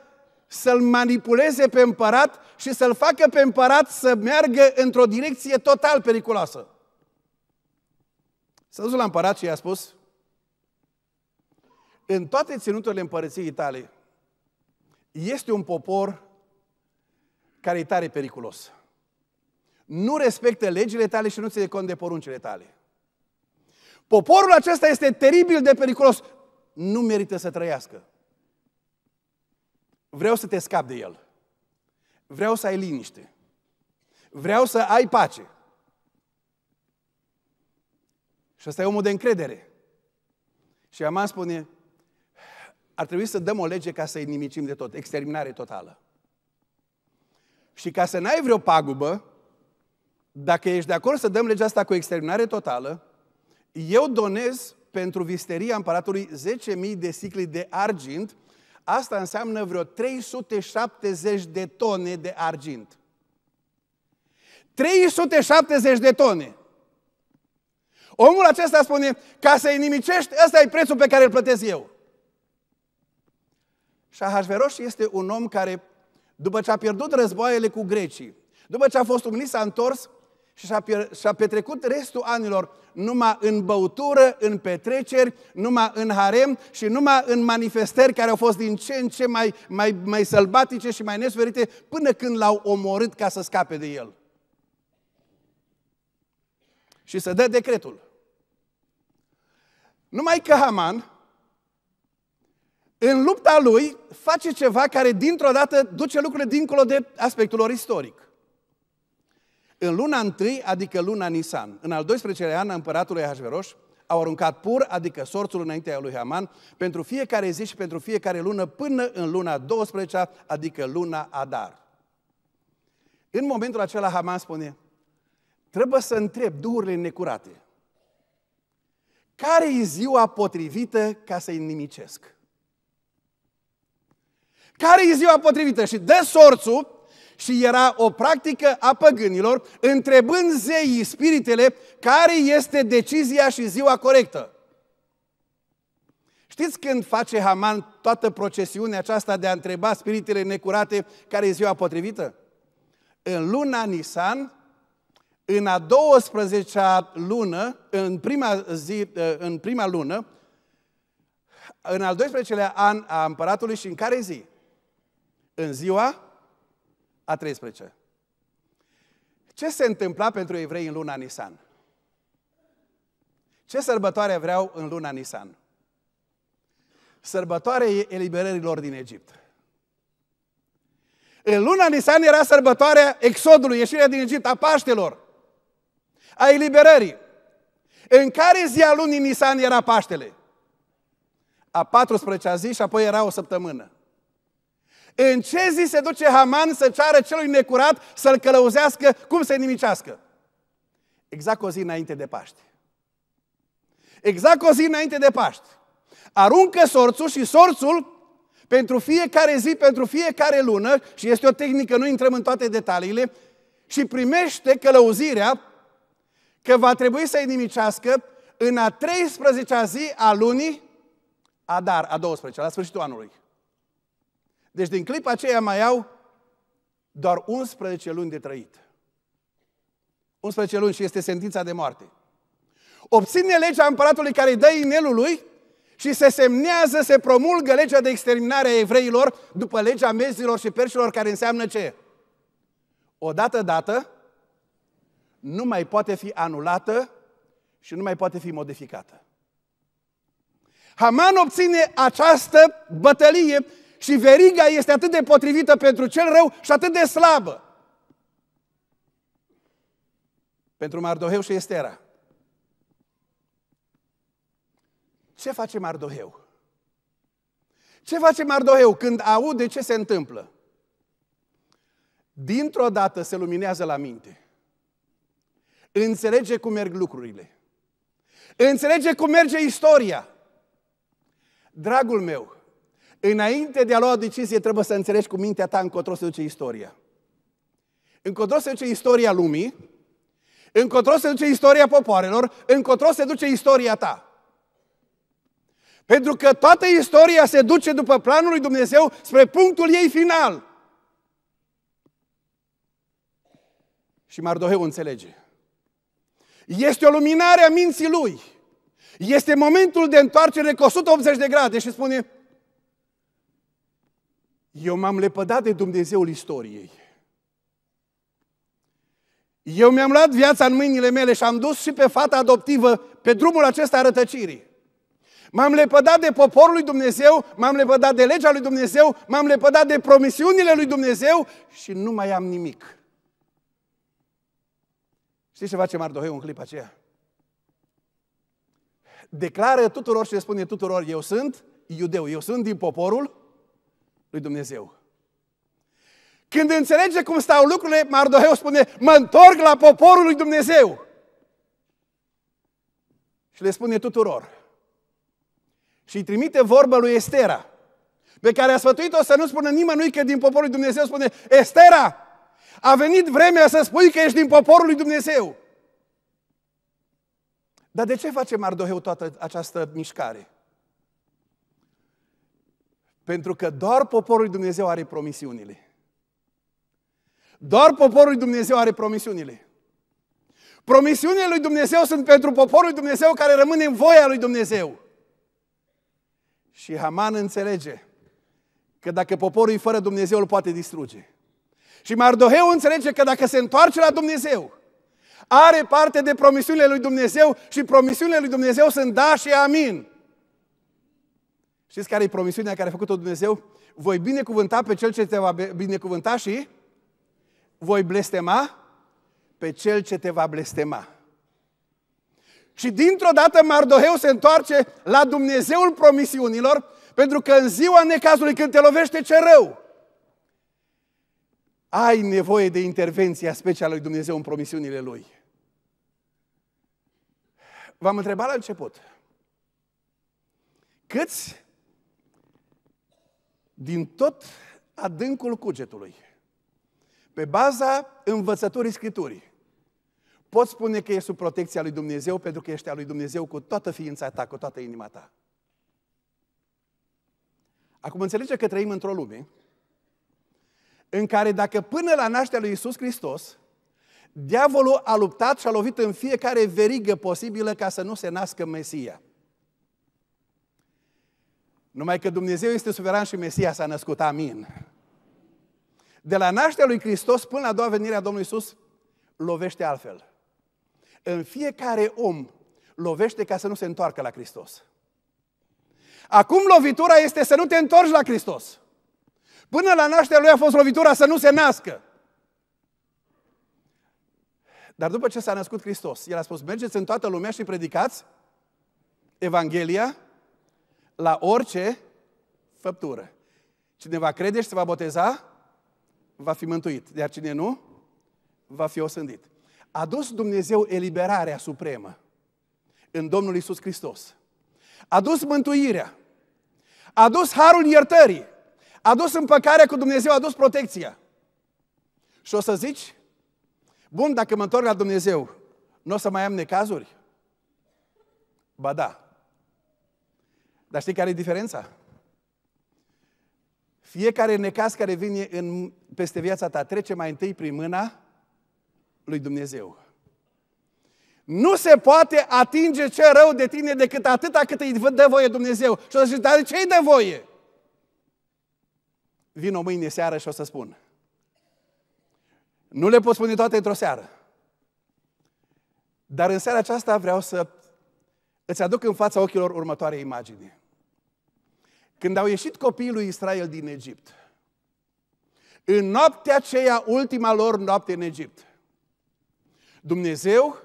să-l manipuleze pe împărat și să-l facă pe împărat să meargă într-o direcție total periculoasă. S-a dus la împărat și i-a spus, în toate ținuturile împărăției tale, este un popor care e tare periculos. Nu respectă legile tale și nu ține cont de poruncile tale. Poporul acesta este teribil de periculos. Nu merită să trăiască vreau să te scap de el. Vreau să ai liniște. Vreau să ai pace. Și ăsta e omul de încredere. Și Aman spune, ar trebui să dăm o lege ca să-i nimicim de tot, exterminare totală. Și ca să n-ai vreo pagubă, dacă ești de acord să dăm legea asta cu exterminare totală, eu donez pentru visteria împăratului 10.000 de sicli de argint Asta înseamnă vreo 370 de tone de argint. 370 de tone! Omul acesta spune, ca să nimicești, ăsta e prețul pe care îl plătesc eu. Și Ahasveros este un om care, după ce a pierdut războaiele cu grecii, după ce a fost umilit, s-a întors și și-a, și-a petrecut restul anilor numai în băutură, în petreceri, numai în harem și numai în manifestări care au fost din ce în ce mai, mai, mai sălbatice și mai nesferite până când l-au omorât ca să scape de el. Și să dă decretul. Numai că Haman, în lupta lui, face ceva care dintr-o dată duce lucrurile dincolo de aspectul lor istoric. În luna întâi, adică luna Nisan, în al 12-lea an împăratului Hașveroș, au aruncat pur, adică sorțul înaintea lui Haman, pentru fiecare zi și pentru fiecare lună, până în luna 12 adică luna Adar. În momentul acela Haman spune, trebuie să întreb duhurile necurate, care e ziua potrivită ca să-i nimicesc? Care e ziua potrivită? Și de sorțul și era o practică a păgânilor, întrebând zeii, spiritele, care este decizia și ziua corectă. Știți când face Haman toată procesiunea aceasta de a întreba spiritele necurate care e ziua potrivită? În luna Nisan, în a 12-a lună, în prima, zi, eh, în prima lună, în al 12-lea an a împăratului și în care zi? În ziua a 13. Ce se întâmpla pentru evrei în luna Nisan? Ce sărbătoare vreau în luna Nisan? Sărbătoarea eliberărilor din Egipt. În luna Nisan era sărbătoarea exodului, ieșirea din Egipt, a Paștelor, a eliberării. În care zi a lunii Nisan era Paștele? A 14-a zi și apoi era o săptămână. În ce zi se duce Haman să ceară celui necurat să-l călăuzească cum să-i nimicească? Exact o zi înainte de Paști. Exact o zi înainte de Paști. Aruncă sorțul și sorțul pentru fiecare zi, pentru fiecare lună, și este o tehnică, nu intrăm în toate detaliile, și primește călăuzirea că va trebui să-i nimicească în a 13-a zi a lunii Adar, a 12 la sfârșitul anului. Deci din clipa aceea mai au doar 11 luni de trăit. 11 luni și este sentința de moarte. Obține legea împăratului care îi dă inelului și se semnează, se promulgă legea de exterminare a evreilor după legea mezilor și perșilor care înseamnă ce? Odată dată, nu mai poate fi anulată și nu mai poate fi modificată. Haman obține această bătălie și veriga este atât de potrivită pentru cel rău și atât de slabă. Pentru Mardoheu și Estera. Ce face Mardoheu? Ce face Mardoheu când aude ce se întâmplă? Dintr-o dată se luminează la minte. Înțelege cum merg lucrurile. Înțelege cum merge istoria. Dragul meu, Înainte de a lua o decizie, trebuie să înțelegi cu mintea ta încotro se duce istoria. Încotro se duce istoria lumii, încotro se duce istoria popoarelor, încotro se duce istoria ta. Pentru că toată istoria se duce după planul lui Dumnezeu spre punctul ei final. Și Mardoheu înțelege. Este o luminare a minții lui. Este momentul de întoarcere cu 180 de grade și spune, eu m-am lepădat de Dumnezeul istoriei. Eu mi-am luat viața în mâinile mele și am dus și pe fata adoptivă pe drumul acesta rătăcirii. M-am lepădat de poporul lui Dumnezeu, m-am lepădat de legea lui Dumnezeu, m-am lepădat de promisiunile lui Dumnezeu și nu mai am nimic. Știți ce face Mardoheu în clipa aceea? Declară tuturor și spune tuturor, eu sunt iudeu, eu sunt din poporul lui Dumnezeu. Când înțelege cum stau lucrurile, Mardoheu spune, mă întorc la poporul lui Dumnezeu. Și le spune tuturor. Și îi trimite vorba lui Estera, pe care a sfătuit-o să nu spună nimănui că din poporul lui Dumnezeu spune, Estera, a venit vremea să spui că ești din poporul lui Dumnezeu. Dar de ce face Mardoheu toată această mișcare? Pentru că doar poporul lui Dumnezeu are promisiunile. Doar poporul lui Dumnezeu are promisiunile. Promisiunile lui Dumnezeu sunt pentru poporul lui Dumnezeu care rămâne în voia lui Dumnezeu. Și Haman înțelege că dacă poporul e fără Dumnezeu, îl poate distruge. Și Mardoheu înțelege că dacă se întoarce la Dumnezeu, are parte de promisiunile lui Dumnezeu și promisiunile lui Dumnezeu sunt da și amin. Știți care e promisiunea care a făcut-o Dumnezeu? Voi binecuvânta pe cel ce te va binecuvânta și voi blestema pe cel ce te va blestema. Și dintr-o dată Mardoheu se întoarce la Dumnezeul promisiunilor, pentru că în ziua necazului când te lovește ce rău, ai nevoie de intervenția specială lui Dumnezeu în promisiunile Lui. V-am întrebat la început, câți din tot adâncul cugetului, pe baza învățăturii Scripturii, poți spune că ești sub protecția lui Dumnezeu pentru că ești a lui Dumnezeu cu toată ființa ta, cu toată inima ta. Acum înțelege că trăim într-o lume în care dacă până la nașterea lui Isus Hristos, diavolul a luptat și a lovit în fiecare verigă posibilă ca să nu se nască Mesia. Numai că Dumnezeu este suveran și Mesia s-a născut, amin. De la nașterea lui Hristos până la a doua venire a Domnului Isus, lovește altfel. În fiecare om lovește ca să nu se întoarcă la Hristos. Acum lovitura este să nu te întorci la Hristos. Până la nașterea lui a fost lovitura să nu se nască. Dar după ce s-a născut Hristos, el a spus, mergeți în toată lumea și predicați Evanghelia la orice făptură. Cine va crede și se va boteza, va fi mântuit. Iar cine nu, va fi osândit. A dus Dumnezeu eliberarea supremă în Domnul Isus Hristos. A dus mântuirea. A dus harul iertării. A dus împăcarea cu Dumnezeu, a dus protecția. Și o să zici, bun, dacă mă întorc la Dumnezeu, nu o să mai am necazuri? Ba da, dar știi care e diferența? Fiecare necas care vine în, peste viața ta trece mai întâi prin mâna lui Dumnezeu. Nu se poate atinge ce rău de tine decât atâta cât îi dă voie Dumnezeu. Și o să zici, dar ce îi dă voie? Vin o mâine seară și o să spun. Nu le pot spune toate într-o seară. Dar în seara aceasta vreau să îți aduc în fața ochilor următoarea imagine. Când au ieșit copiii lui Israel din Egipt, în noaptea aceea, ultima lor noapte în Egipt, Dumnezeu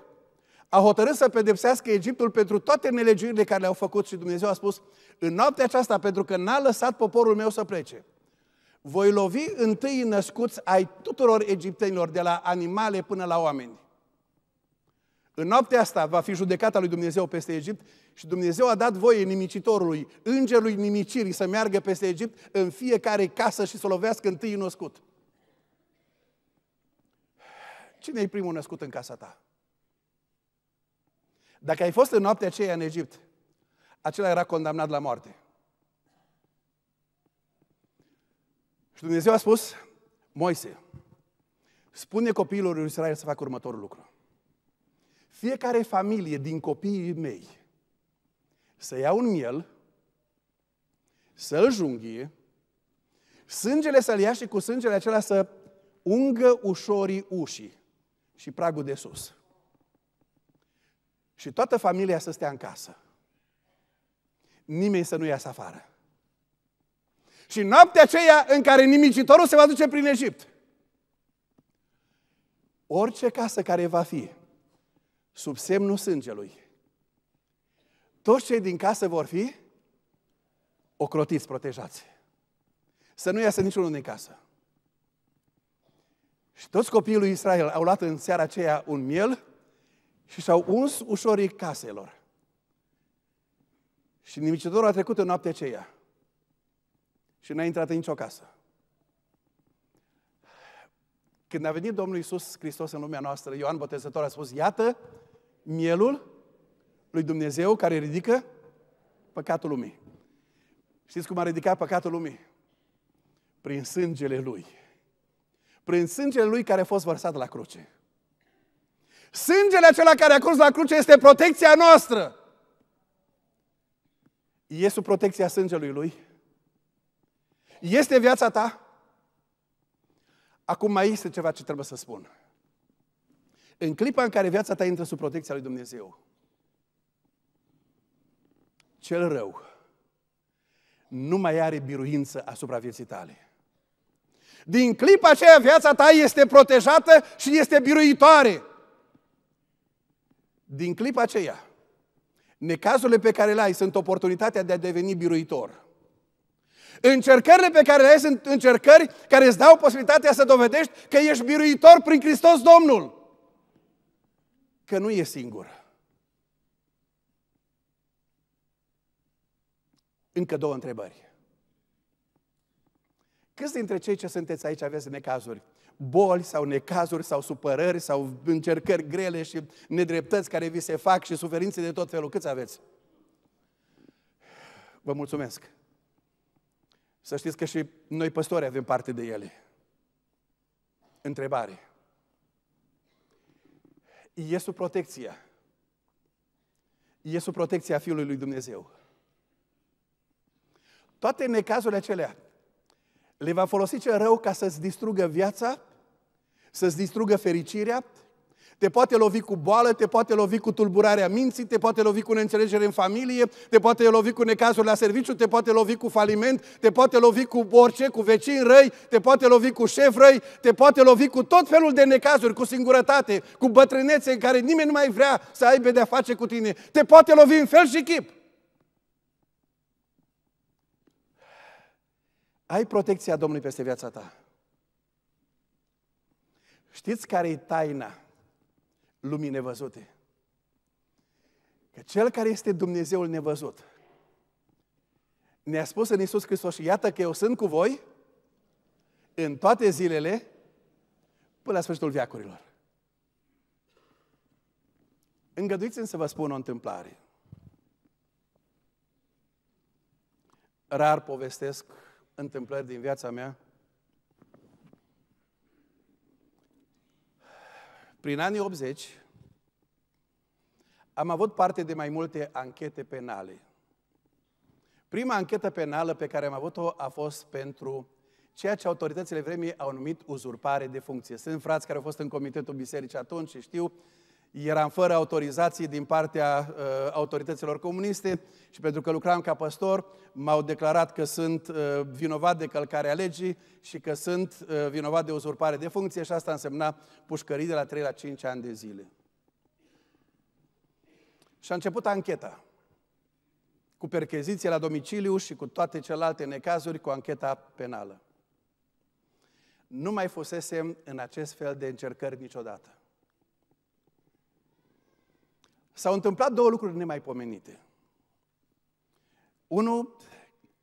a hotărât să pedepsească Egiptul pentru toate nelegiurile care le-au făcut și Dumnezeu a spus, în noaptea aceasta, pentru că n-a lăsat poporul meu să plece, voi lovi întâi născuți ai tuturor egiptenilor, de la animale până la oameni. În noaptea asta va fi judecata lui Dumnezeu peste Egipt și Dumnezeu a dat voie nimicitorului, îngerului nimicirii să meargă peste Egipt în fiecare casă și să lovească întâi născut. Cine e primul născut în casa ta? Dacă ai fost în noaptea aceea în Egipt, acela era condamnat la moarte. Și Dumnezeu a spus, Moise, spune copiilor lui Israel să facă următorul lucru fiecare familie din copiii mei să ia un miel, să-l junghie, sângele să-l ia și cu sângele acela să ungă ușorii ușii și pragul de sus. Și toată familia să stea în casă. Nimeni să nu iasă afară. Și noaptea aceea în care nimicitorul se va duce prin Egipt. Orice casă care va fi, sub semnul sângelui. Toți cei din casă vor fi ocrotiți, protejați. Să nu iasă niciunul din casă. Și toți copiii lui Israel au luat în seara aceea un miel și și-au uns ușorii caselor. Și nimicitorul a trecut în noaptea aceea. Și n-a intrat în nicio casă. Când a venit Domnul Isus Hristos în lumea noastră, Ioan Botezător a spus, iată mielul lui Dumnezeu care ridică păcatul lumii. Știți cum a ridicat păcatul lumii? Prin sângele lui. Prin sângele lui care a fost vărsat la cruce. Sângele acela care a curs la cruce este protecția noastră. E sub protecția sângelui lui. Este viața ta? Acum mai este ceva ce trebuie să spun. În clipa în care viața ta intră sub protecția lui Dumnezeu, cel rău nu mai are biruință asupra vieții tale. Din clipa aceea viața ta este protejată și este biruitoare. Din clipa aceea, necazurile pe care le ai sunt oportunitatea de a deveni biruitor. Încercările pe care le ai sunt încercări care îți dau posibilitatea să dovedești că ești biruitor prin Hristos Domnul. Că nu e singur. Încă două întrebări. Câți dintre cei ce sunteți aici aveți necazuri? Boli sau necazuri sau supărări sau încercări grele și nedreptăți care vi se fac și suferințe de tot felul. Câți aveți? Vă mulțumesc. Să știți că și noi păstori avem parte de ele. Întrebare. E sub protecția. E sub protecția Fiului lui Dumnezeu. Toate necazurile acelea le va folosi cel rău ca să-ți distrugă viața, să-ți distrugă fericirea, te poate lovi cu boală, te poate lovi cu tulburarea minții, te poate lovi cu neînțelegere în familie, te poate lovi cu necazuri la serviciu, te poate lovi cu faliment, te poate lovi cu orice, cu vecini răi, te poate lovi cu șef răi, te poate lovi cu tot felul de necazuri, cu singurătate, cu bătrânețe în care nimeni nu mai vrea să aibă de-a face cu tine. Te poate lovi în fel și chip. Ai protecția Domnului peste viața ta. Știți care e taina? lumii nevăzute. Că Cel care este Dumnezeul nevăzut ne-a spus în Iisus Hristos, iată că eu sunt cu voi în toate zilele până la sfârșitul viacurilor. Îngăduiți-mi să vă spun o întâmplare. Rar povestesc întâmplări din viața mea, Prin anii 80 am avut parte de mai multe anchete penale. Prima anchetă penală pe care am avut-o a fost pentru ceea ce autoritățile vremii au numit uzurpare de funcție. Sunt frați care au fost în comitetul bisericii atunci și știu eram fără autorizații din partea uh, autorităților comuniste și pentru că lucram ca păstor, m-au declarat că sunt uh, vinovat de călcarea legii și că sunt uh, vinovat de uzurpare de funcție și asta însemna pușcării de la 3 la 5 ani de zile. Și a început ancheta cu percheziție la domiciliu și cu toate celelalte necazuri cu ancheta penală. Nu mai fusesem în acest fel de încercări niciodată. S-au întâmplat două lucruri nemaipomenite. Unul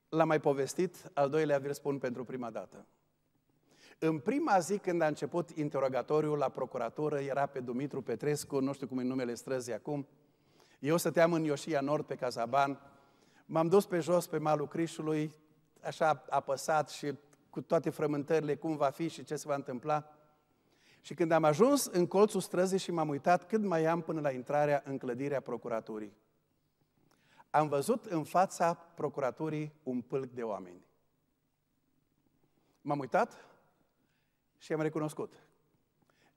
l-am mai povestit, al doilea vi-l spun pentru prima dată. În prima zi când a început interogatoriul la procuratură, era pe Dumitru Petrescu, nu știu cum e numele străzii acum, eu stăteam în Ioșia Nord, pe Cazaban, m-am dus pe jos, pe malul Crișului, așa apăsat și cu toate frământările, cum va fi și ce se va întâmpla. Și când am ajuns în colțul străzii și m-am uitat cât mai am până la intrarea în clădirea procuraturii, am văzut în fața procuraturii un pâlc de oameni. M-am uitat și am recunoscut.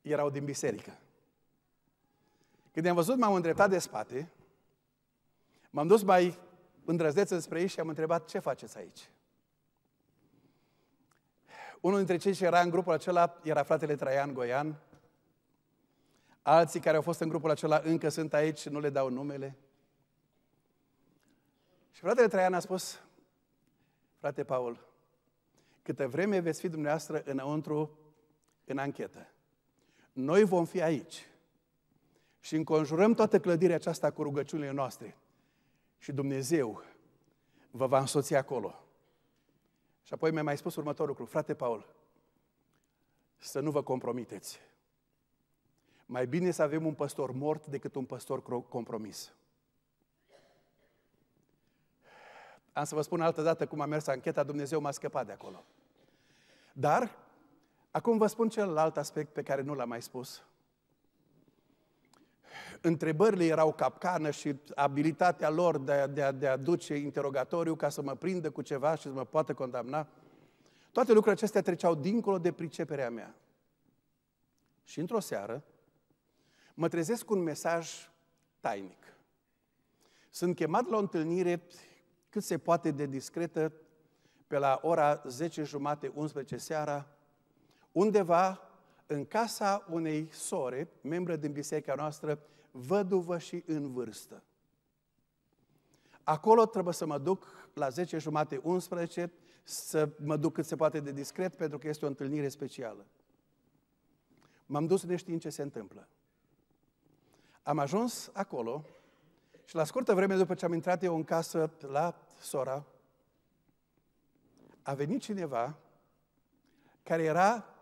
Erau din biserică. Când i-am văzut, m-am îndreptat de spate, m-am dus mai îndrăzneță spre ei și am întrebat ce faceți aici. Unul dintre cei ce era în grupul acela era fratele Traian Goian. Alții care au fost în grupul acela încă sunt aici, nu le dau numele. Și fratele Traian a spus, frate Paul, câtă vreme veți fi dumneavoastră înăuntru în anchetă, noi vom fi aici și înconjurăm toată clădirea aceasta cu rugăciunile noastre și Dumnezeu vă va însoți acolo. Și apoi mi-a mai spus următorul lucru. Frate Paul, să nu vă compromiteți. Mai bine să avem un păstor mort decât un păstor compromis. Am să vă spun altă dată cum a mers ancheta, Dumnezeu m-a scăpat de acolo. Dar, acum vă spun celălalt aspect pe care nu l-am mai spus întrebările erau capcană și abilitatea lor de a, de, a, de a duce interogatoriu ca să mă prindă cu ceva și să mă poată condamna. Toate lucrurile acestea treceau dincolo de priceperea mea. Și într-o seară mă trezesc cu un mesaj tainic. Sunt chemat la o întâlnire cât se poate de discretă pe la ora 10 jumate, 11 seara, undeva în casa unei sore, membră din biserica noastră, văduvă și în vârstă. Acolo trebuie să mă duc la 10 jumate, 11, să mă duc cât se poate de discret, pentru că este o întâlnire specială. M-am dus neștiind ce se întâmplă. Am ajuns acolo și la scurtă vreme după ce am intrat eu în casă la sora, a venit cineva care era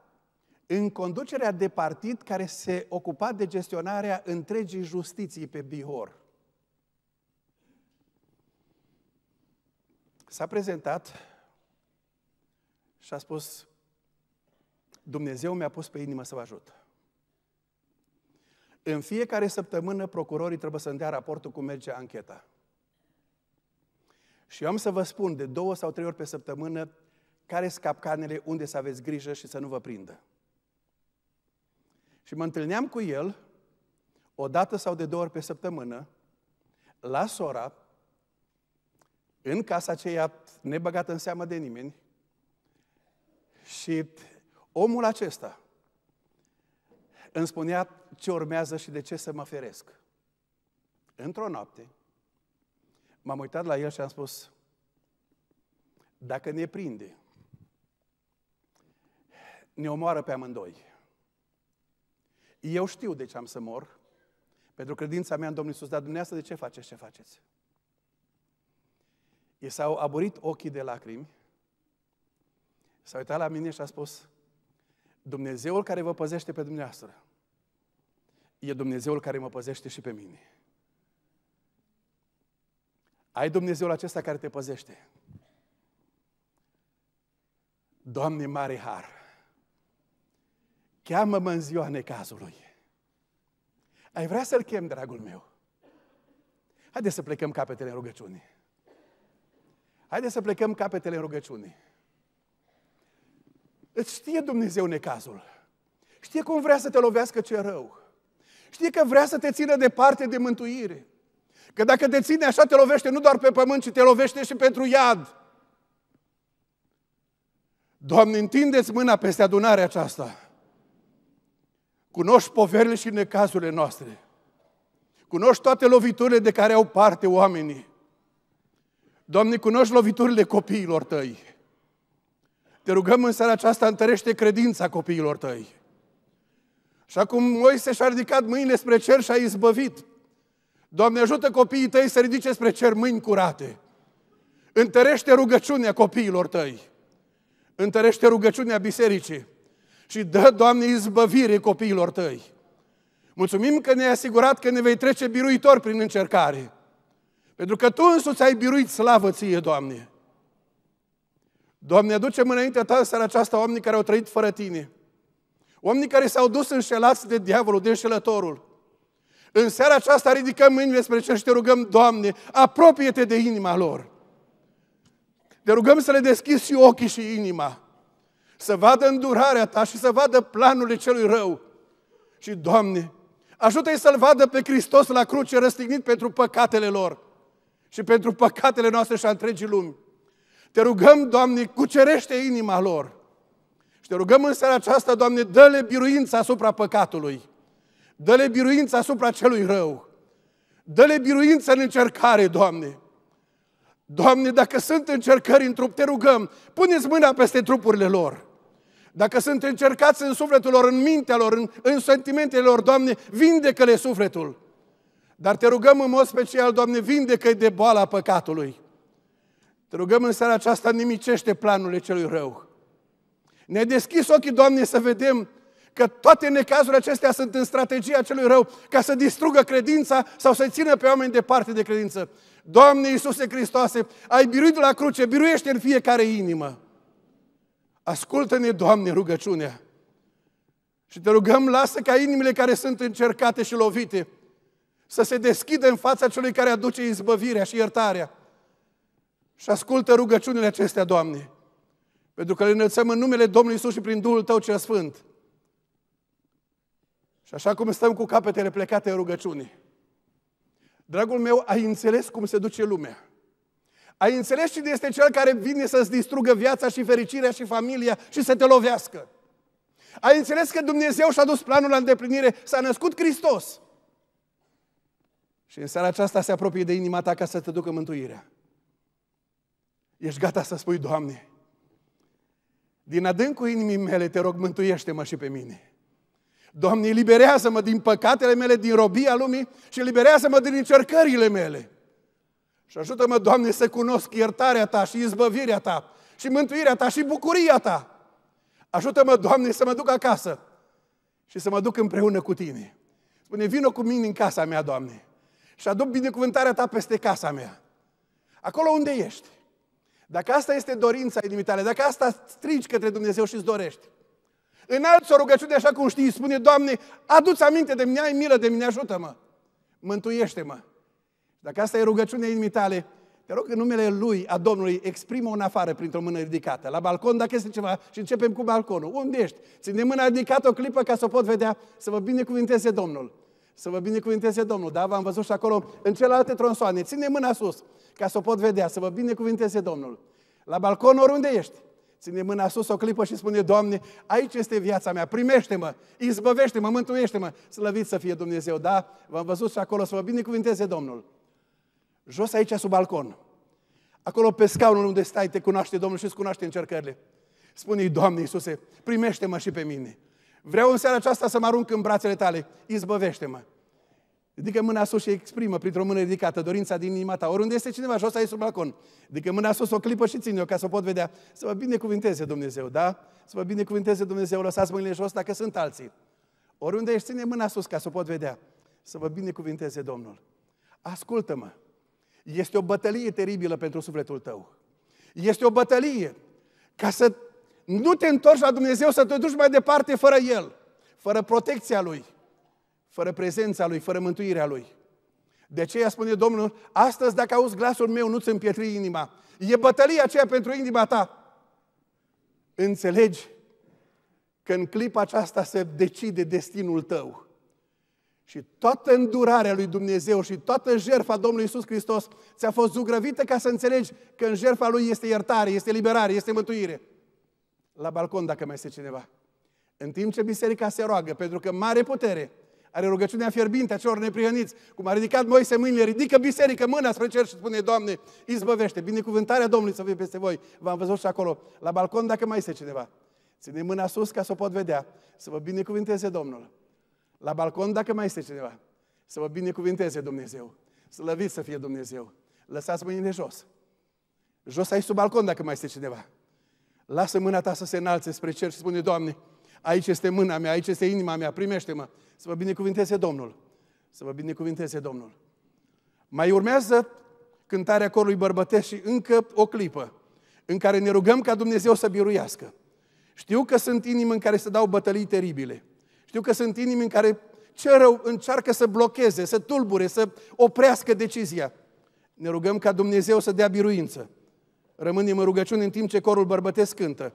în conducerea de partid care se ocupa de gestionarea întregii justiții pe Bihor. S-a prezentat și a spus, Dumnezeu mi-a pus pe inimă să vă ajut. În fiecare săptămână procurorii trebuie să-mi dea raportul cum merge ancheta. Și eu am să vă spun de două sau trei ori pe săptămână care sunt capcanele, unde să aveți grijă și să nu vă prindă. Și mă întâlneam cu el o dată sau de două ori pe săptămână la sora, în casa aceea nebăgată în seamă de nimeni. Și omul acesta îmi spunea ce urmează și de ce să mă feresc. Într-o noapte, m-am uitat la el și am spus, dacă ne prinde, ne omoară pe amândoi. Eu știu de ce am să mor, pentru credința mea în Domnul Iisus, dar dumneavoastră de ce faceți ce faceți? I s-au aburit ochii de lacrimi, s-a uitat la mine și a spus, Dumnezeul care vă păzește pe dumneavoastră, e Dumnezeul care mă păzește și pe mine. Ai Dumnezeul acesta care te păzește. Doamne, mare har! Cheamă-mă în ziua necazului. Ai vrea să-L chem, dragul meu? Haideți să plecăm capetele în rugăciune. Haideți să plecăm capetele în rugăciune. Îți știe Dumnezeu necazul. Știe cum vrea să te lovească ce rău. Știe că vrea să te țină departe de mântuire. Că dacă te ține așa, te lovește nu doar pe pământ, ci te lovește și pentru iad. Doamne, întindeți mâna peste adunarea aceasta Cunoști poverile și necazurile noastre. Cunoști toate loviturile de care au parte oamenii. Doamne, cunoști loviturile copiilor Tăi. Te rugăm în seara aceasta, întărește credința copiilor Tăi. Și acum Moise și-a ridicat mâinile spre cer și a izbăvit. Doamne, ajută copiii Tăi să ridice spre cer mâini curate. Întărește rugăciunea copiilor Tăi. Întărește rugăciunea bisericii și dă, Doamne, izbăvire copiilor tăi. Mulțumim că ne-ai asigurat că ne vei trece biruitor prin încercare. Pentru că Tu însuți ai biruit slavă ție, Doamne. Doamne, aducem înaintea Ta în seara aceasta oamenii care au trăit fără Tine. Oamenii care s-au dus înșelați de diavolul, de înșelătorul. În seara aceasta ridicăm mâinile spre cer și te rugăm, Doamne, apropie-te de inima lor. Te rugăm să le deschizi și ochii și inima să vadă îndurarea Ta și să vadă planurile celui rău. Și, Doamne, ajută-i să-L vadă pe Hristos la cruce răstignit pentru păcatele lor și pentru păcatele noastre și a întregii lumi. Te rugăm, Doamne, cucerește inima lor. Și te rugăm în seara aceasta, Doamne, dă-le biruința asupra păcatului. Dă-le biruința asupra celui rău. Dă-le biruință în încercare, Doamne. Doamne, dacă sunt încercări în trup, te rugăm, puneți mâna peste trupurile lor. Dacă sunt încercați în sufletul lor, în mintea lor, în, în sentimentele lor, Doamne, vindecă-le sufletul. Dar te rugăm în mod special, Doamne, vindecă-i de boala păcatului. Te rugăm în seara aceasta, nimicește planurile celui rău. Ne deschis ochii, Doamne, să vedem că toate necazurile acestea sunt în strategia celui rău ca să distrugă credința sau să țină pe oameni departe de credință. Doamne Iisuse Hristoase, ai biruit la cruce, biruiește în fiecare inimă. Ascultă-ne, Doamne, rugăciunea. Și te rugăm, lasă ca inimile care sunt încercate și lovite să se deschidă în fața celui care aduce izbăvirea și iertarea. Și ascultă rugăciunile acestea, Doamne, pentru că le înălțăm în numele Domnului Isus și prin Duhul Tău cel Sfânt. Și așa cum stăm cu capetele plecate în rugăciune, dragul meu, ai înțeles cum se duce lumea. Ai înțeles cine este cel care vine să-ți distrugă viața și fericirea și familia și să te lovească? Ai înțeles că Dumnezeu și-a dus planul la îndeplinire, s-a născut Hristos. Și în seara aceasta se apropie de inima ta ca să te ducă mântuirea. Ești gata să spui, Doamne, din adâncul inimii mele te rog, mântuiește-mă și pe mine. Doamne, eliberează-mă din păcatele mele, din robia lumii și eliberează-mă din încercările mele. Și ajută-mă, Doamne, să cunosc iertarea Ta și izbăvirea Ta și mântuirea Ta și bucuria Ta. Ajută-mă, Doamne, să mă duc acasă și să mă duc împreună cu Tine. Spune, vină cu mine în casa mea, Doamne, și aduc binecuvântarea Ta peste casa mea. Acolo unde ești. Dacă asta este dorința inimii tale, dacă asta strigi către Dumnezeu și îți dorești, înalți o rugăciune așa cum știi, spune, Doamne, adu-ți aminte de mine, ai milă de mine, ajută-mă, mântuiește-mă. Dacă asta e rugăciunea inimii tale, te rog în numele Lui, a Domnului, exprimă în afară printr-o mână ridicată. La balcon, dacă este ceva, și începem cu balconul. Unde ești? Ține mâna ridicată o clipă ca să o pot vedea, să vă binecuvinteze Domnul. Să vă binecuvinteze Domnul, da? V-am văzut și acolo în celelalte tronsoane. Ține mâna sus ca să o pot vedea, să vă binecuvinteze Domnul. La balcon, oriunde ești. Ține mâna sus o clipă și spune, Doamne, aici este viața mea, primește-mă, izbăvește-mă, mântuiește-mă, slăvit să fie Dumnezeu, da? V-am văzut și acolo, să vă binecuvinteze Domnul jos aici sub balcon. Acolo pe scaunul unde stai te cunoaște Domnul și îți cunoaște încercările. Spune-i, Doamne Iisuse, primește-mă și pe mine. Vreau în seara aceasta să mă arunc în brațele tale. Izbăvește-mă. Ridică mâna sus și exprimă printr-o mână ridicată dorința din inima ta. Oriunde este cineva jos aici sub balcon, ridică mâna sus o clipă și ține-o ca să o pot vedea. Să vă binecuvinteze Dumnezeu, da? Să vă binecuvinteze Dumnezeu, lăsați mâinile jos dacă sunt alții. Oriunde ești, ține mâna sus ca să o pot vedea. Să vă binecuvinteze Domnul. Ascultă-mă. Este o bătălie teribilă pentru sufletul tău. Este o bătălie ca să nu te întorci la Dumnezeu, să te duci mai departe fără El, fără protecția Lui, fără prezența Lui, fără mântuirea Lui. De aceea spune Domnul, astăzi dacă auzi glasul meu, nu-ți împietri inima. E bătălia aceea pentru inima ta. Înțelegi că în clipa aceasta se decide destinul tău. Și toată îndurarea lui Dumnezeu și toată jertfa Domnului Isus Hristos ți-a fost zugrăvită ca să înțelegi că în jertfa Lui este iertare, este liberare, este mântuire. La balcon, dacă mai este cineva. În timp ce biserica se roagă, pentru că mare putere are rugăciunea fierbinte a celor neprihăniți, cum a ridicat Moise mâinile, ridică biserică mâna spre cer și spune, Doamne, izbăvește, binecuvântarea Domnului să fie peste voi. V-am văzut și acolo, la balcon, dacă mai este cineva. Ține mâna sus ca să o pot vedea, să vă binecuvânteze Domnul. La balcon, dacă mai este cineva. Să vă binecuvinteze Dumnezeu. Slăvit să fie Dumnezeu. Lăsați mâinile jos. Jos aici sub balcon, dacă mai este cineva. Lasă mâna ta să se înalțe spre cer și spune, Doamne, aici este mâna mea, aici este inima mea, primește-mă. Să vă binecuvinteze Domnul. Să vă binecuvinteze Domnul. Mai urmează cântarea corului bărbătesc și încă o clipă în care ne rugăm ca Dumnezeu să biruiască. Știu că sunt inimi în care se dau bătălii teribile. Știu că sunt inimi în care ce rău încearcă să blocheze, să tulbure, să oprească decizia. Ne rugăm ca Dumnezeu să dea biruință. Rămânem în rugăciune în timp ce corul bărbătesc cântă.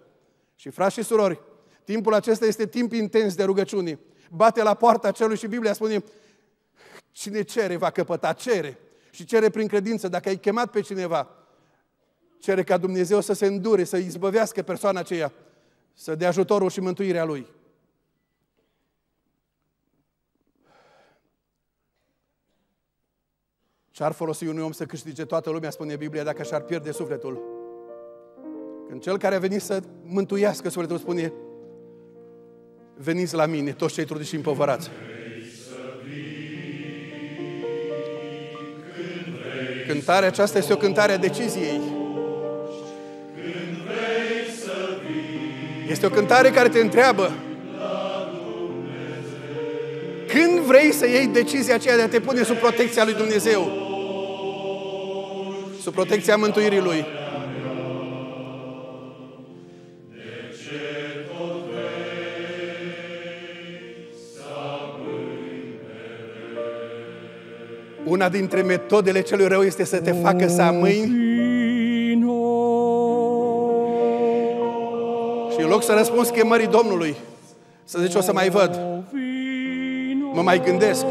Și frați și surori, timpul acesta este timp intens de rugăciune. Bate la poarta celui și Biblia spune, cine cere va căpăta, cere. Și cere prin credință, dacă ai chemat pe cineva, cere ca Dumnezeu să se îndure, să izbăvească persoana aceea, să dea ajutorul și mântuirea lui. Ce-ar folosi unui om să câștige toată lumea, spune Biblia, dacă și-ar pierde sufletul? Când cel care a venit să mântuiască sufletul spune, veniți la mine, toți cei trudiți și împovărați. Cântarea aceasta este o cântare a deciziei. Este o cântare care te întreabă când vrei să iei decizia aceea de a te pune sub protecția lui Dumnezeu sub protecția mântuirii Lui. Una dintre metodele celui rău este să te facă să amâini și în loc să răspunzi chemării Domnului, să zici o să mai văd, mă mai gândesc,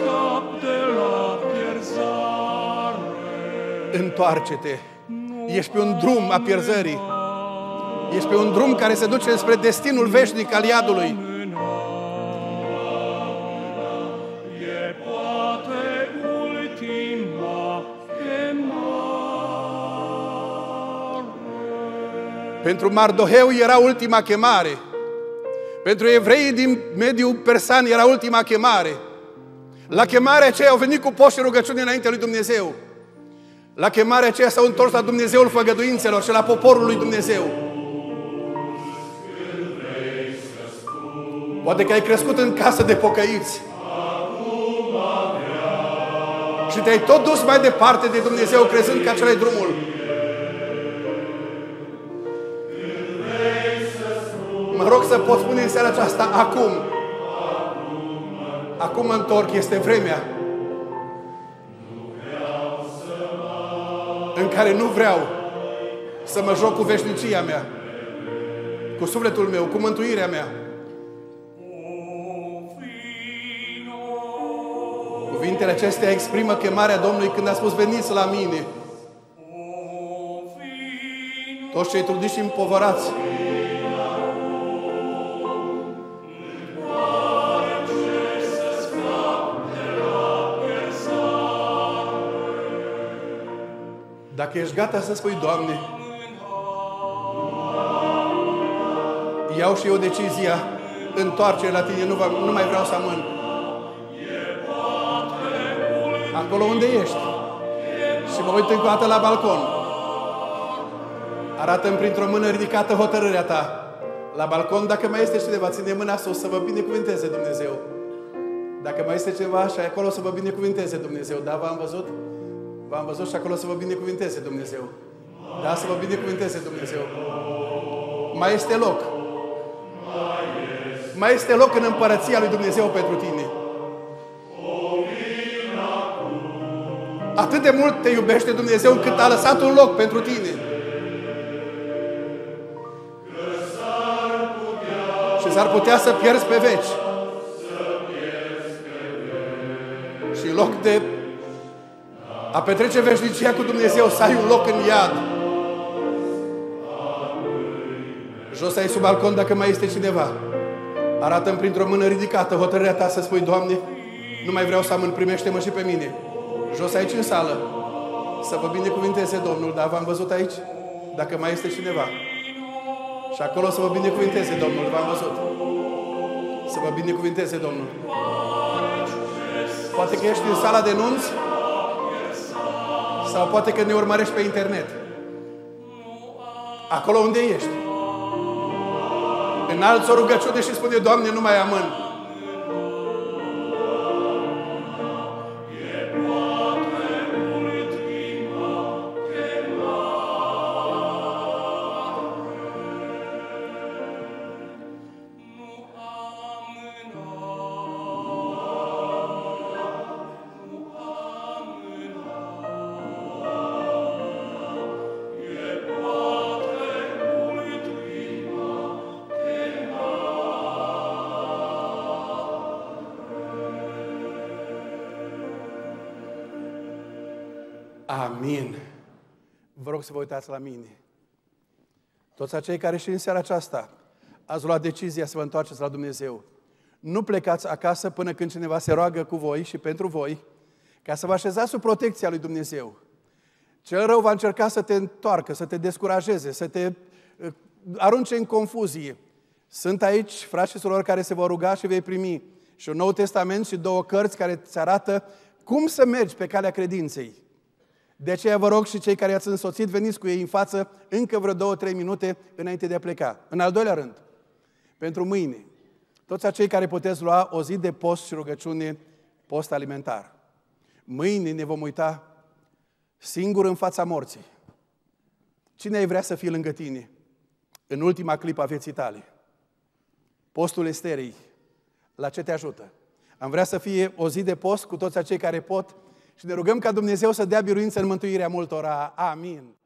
scap de la pierzare. Întoarce-te! Ești pe un drum a pierzării. Ești pe un drum care se duce spre destinul veșnic al iadului. Pentru Mardoheu era ultima chemare. Pentru evreii din mediul persan era ultima chemare. La chemarea aceea au venit cu post rugăciune înainte lui Dumnezeu. La chemarea aceea s-au întors la Dumnezeul făgăduințelor și la poporul lui Dumnezeu. Poate că ai crescut în casă de pocăiți. Și te-ai tot dus mai departe de Dumnezeu, crezând că acela e drumul. Mă rog să pot spune în seara aceasta, acum, Acum mă întorc, este vremea în care nu vreau să mă joc cu veșnicia mea, cu sufletul meu, cu mântuirea mea. Cuvintele acestea exprimă chemarea Domnului când a spus, veniți la mine. Toți cei trudiți și împovărați, Dacă ești gata să spui, Doamne, iau și eu decizia, întoarce la Tine, nu, va, nu mai vreau să amân. Acolo unde ești. Și mă uit încă o dată la balcon. Arată-mi printr-o mână ridicată hotărârea ta. La balcon, dacă mai este cineva, ține mâna sus, să vă binecuvinteze Dumnezeu. Dacă mai este ceva și acolo, să vă binecuvinteze Dumnezeu. Da, v-am văzut? V-am văzut și acolo să vă binecuvinteze Dumnezeu. Da, să vă binecuvinteze Dumnezeu. Mai este loc. Mai este loc în împărăția lui Dumnezeu pentru tine. Atât de mult te iubește Dumnezeu încât a lăsat un loc pentru tine. Și s-ar putea să pierzi pe veci. Și loc de a petrece veșnicia cu Dumnezeu, să ai un loc în iad. Jos ai sub balcon dacă mai este cineva. Arată-mi printr-o mână ridicată hotărârea ta să spui, Doamne, nu mai vreau să amân, primește-mă și pe mine. Jos aici în sală. Să vă binecuvinteze Domnul, dar v-am văzut aici, dacă mai este cineva. Și acolo să vă binecuvinteze Domnul, v-am văzut. Să vă binecuvinteze Domnul. Poate că ești în sala de nunți, sau poate că ne urmărești pe internet. Acolo unde ești. Înalți o rugăciune și spune, Doamne, nu mai amân. rog să vă uitați la mine. Toți acei care și în seara aceasta ați luat decizia să vă întoarceți la Dumnezeu, nu plecați acasă până când cineva se roagă cu voi și pentru voi, ca să vă așezați sub protecția lui Dumnezeu. Cel rău va încerca să te întoarcă, să te descurajeze, să te uh, arunce în confuzie. Sunt aici frați și surori care se vor ruga și vei primi și un Nou Testament și două cărți care îți arată cum să mergi pe calea credinței. De aceea vă rog și cei care ați însoțit, veniți cu ei în față încă vreo două, trei minute înainte de a pleca. În al doilea rând, pentru mâine, toți acei care puteți lua o zi de post și rugăciune, post alimentar. Mâine ne vom uita singur în fața morții. Cine ai vrea să fie lângă tine în ultima clipă a vieții tale? Postul esterei, la ce te ajută? Am vrea să fie o zi de post cu toți acei care pot și ne rugăm ca Dumnezeu să dea biruință în mântuirea multora. Amin.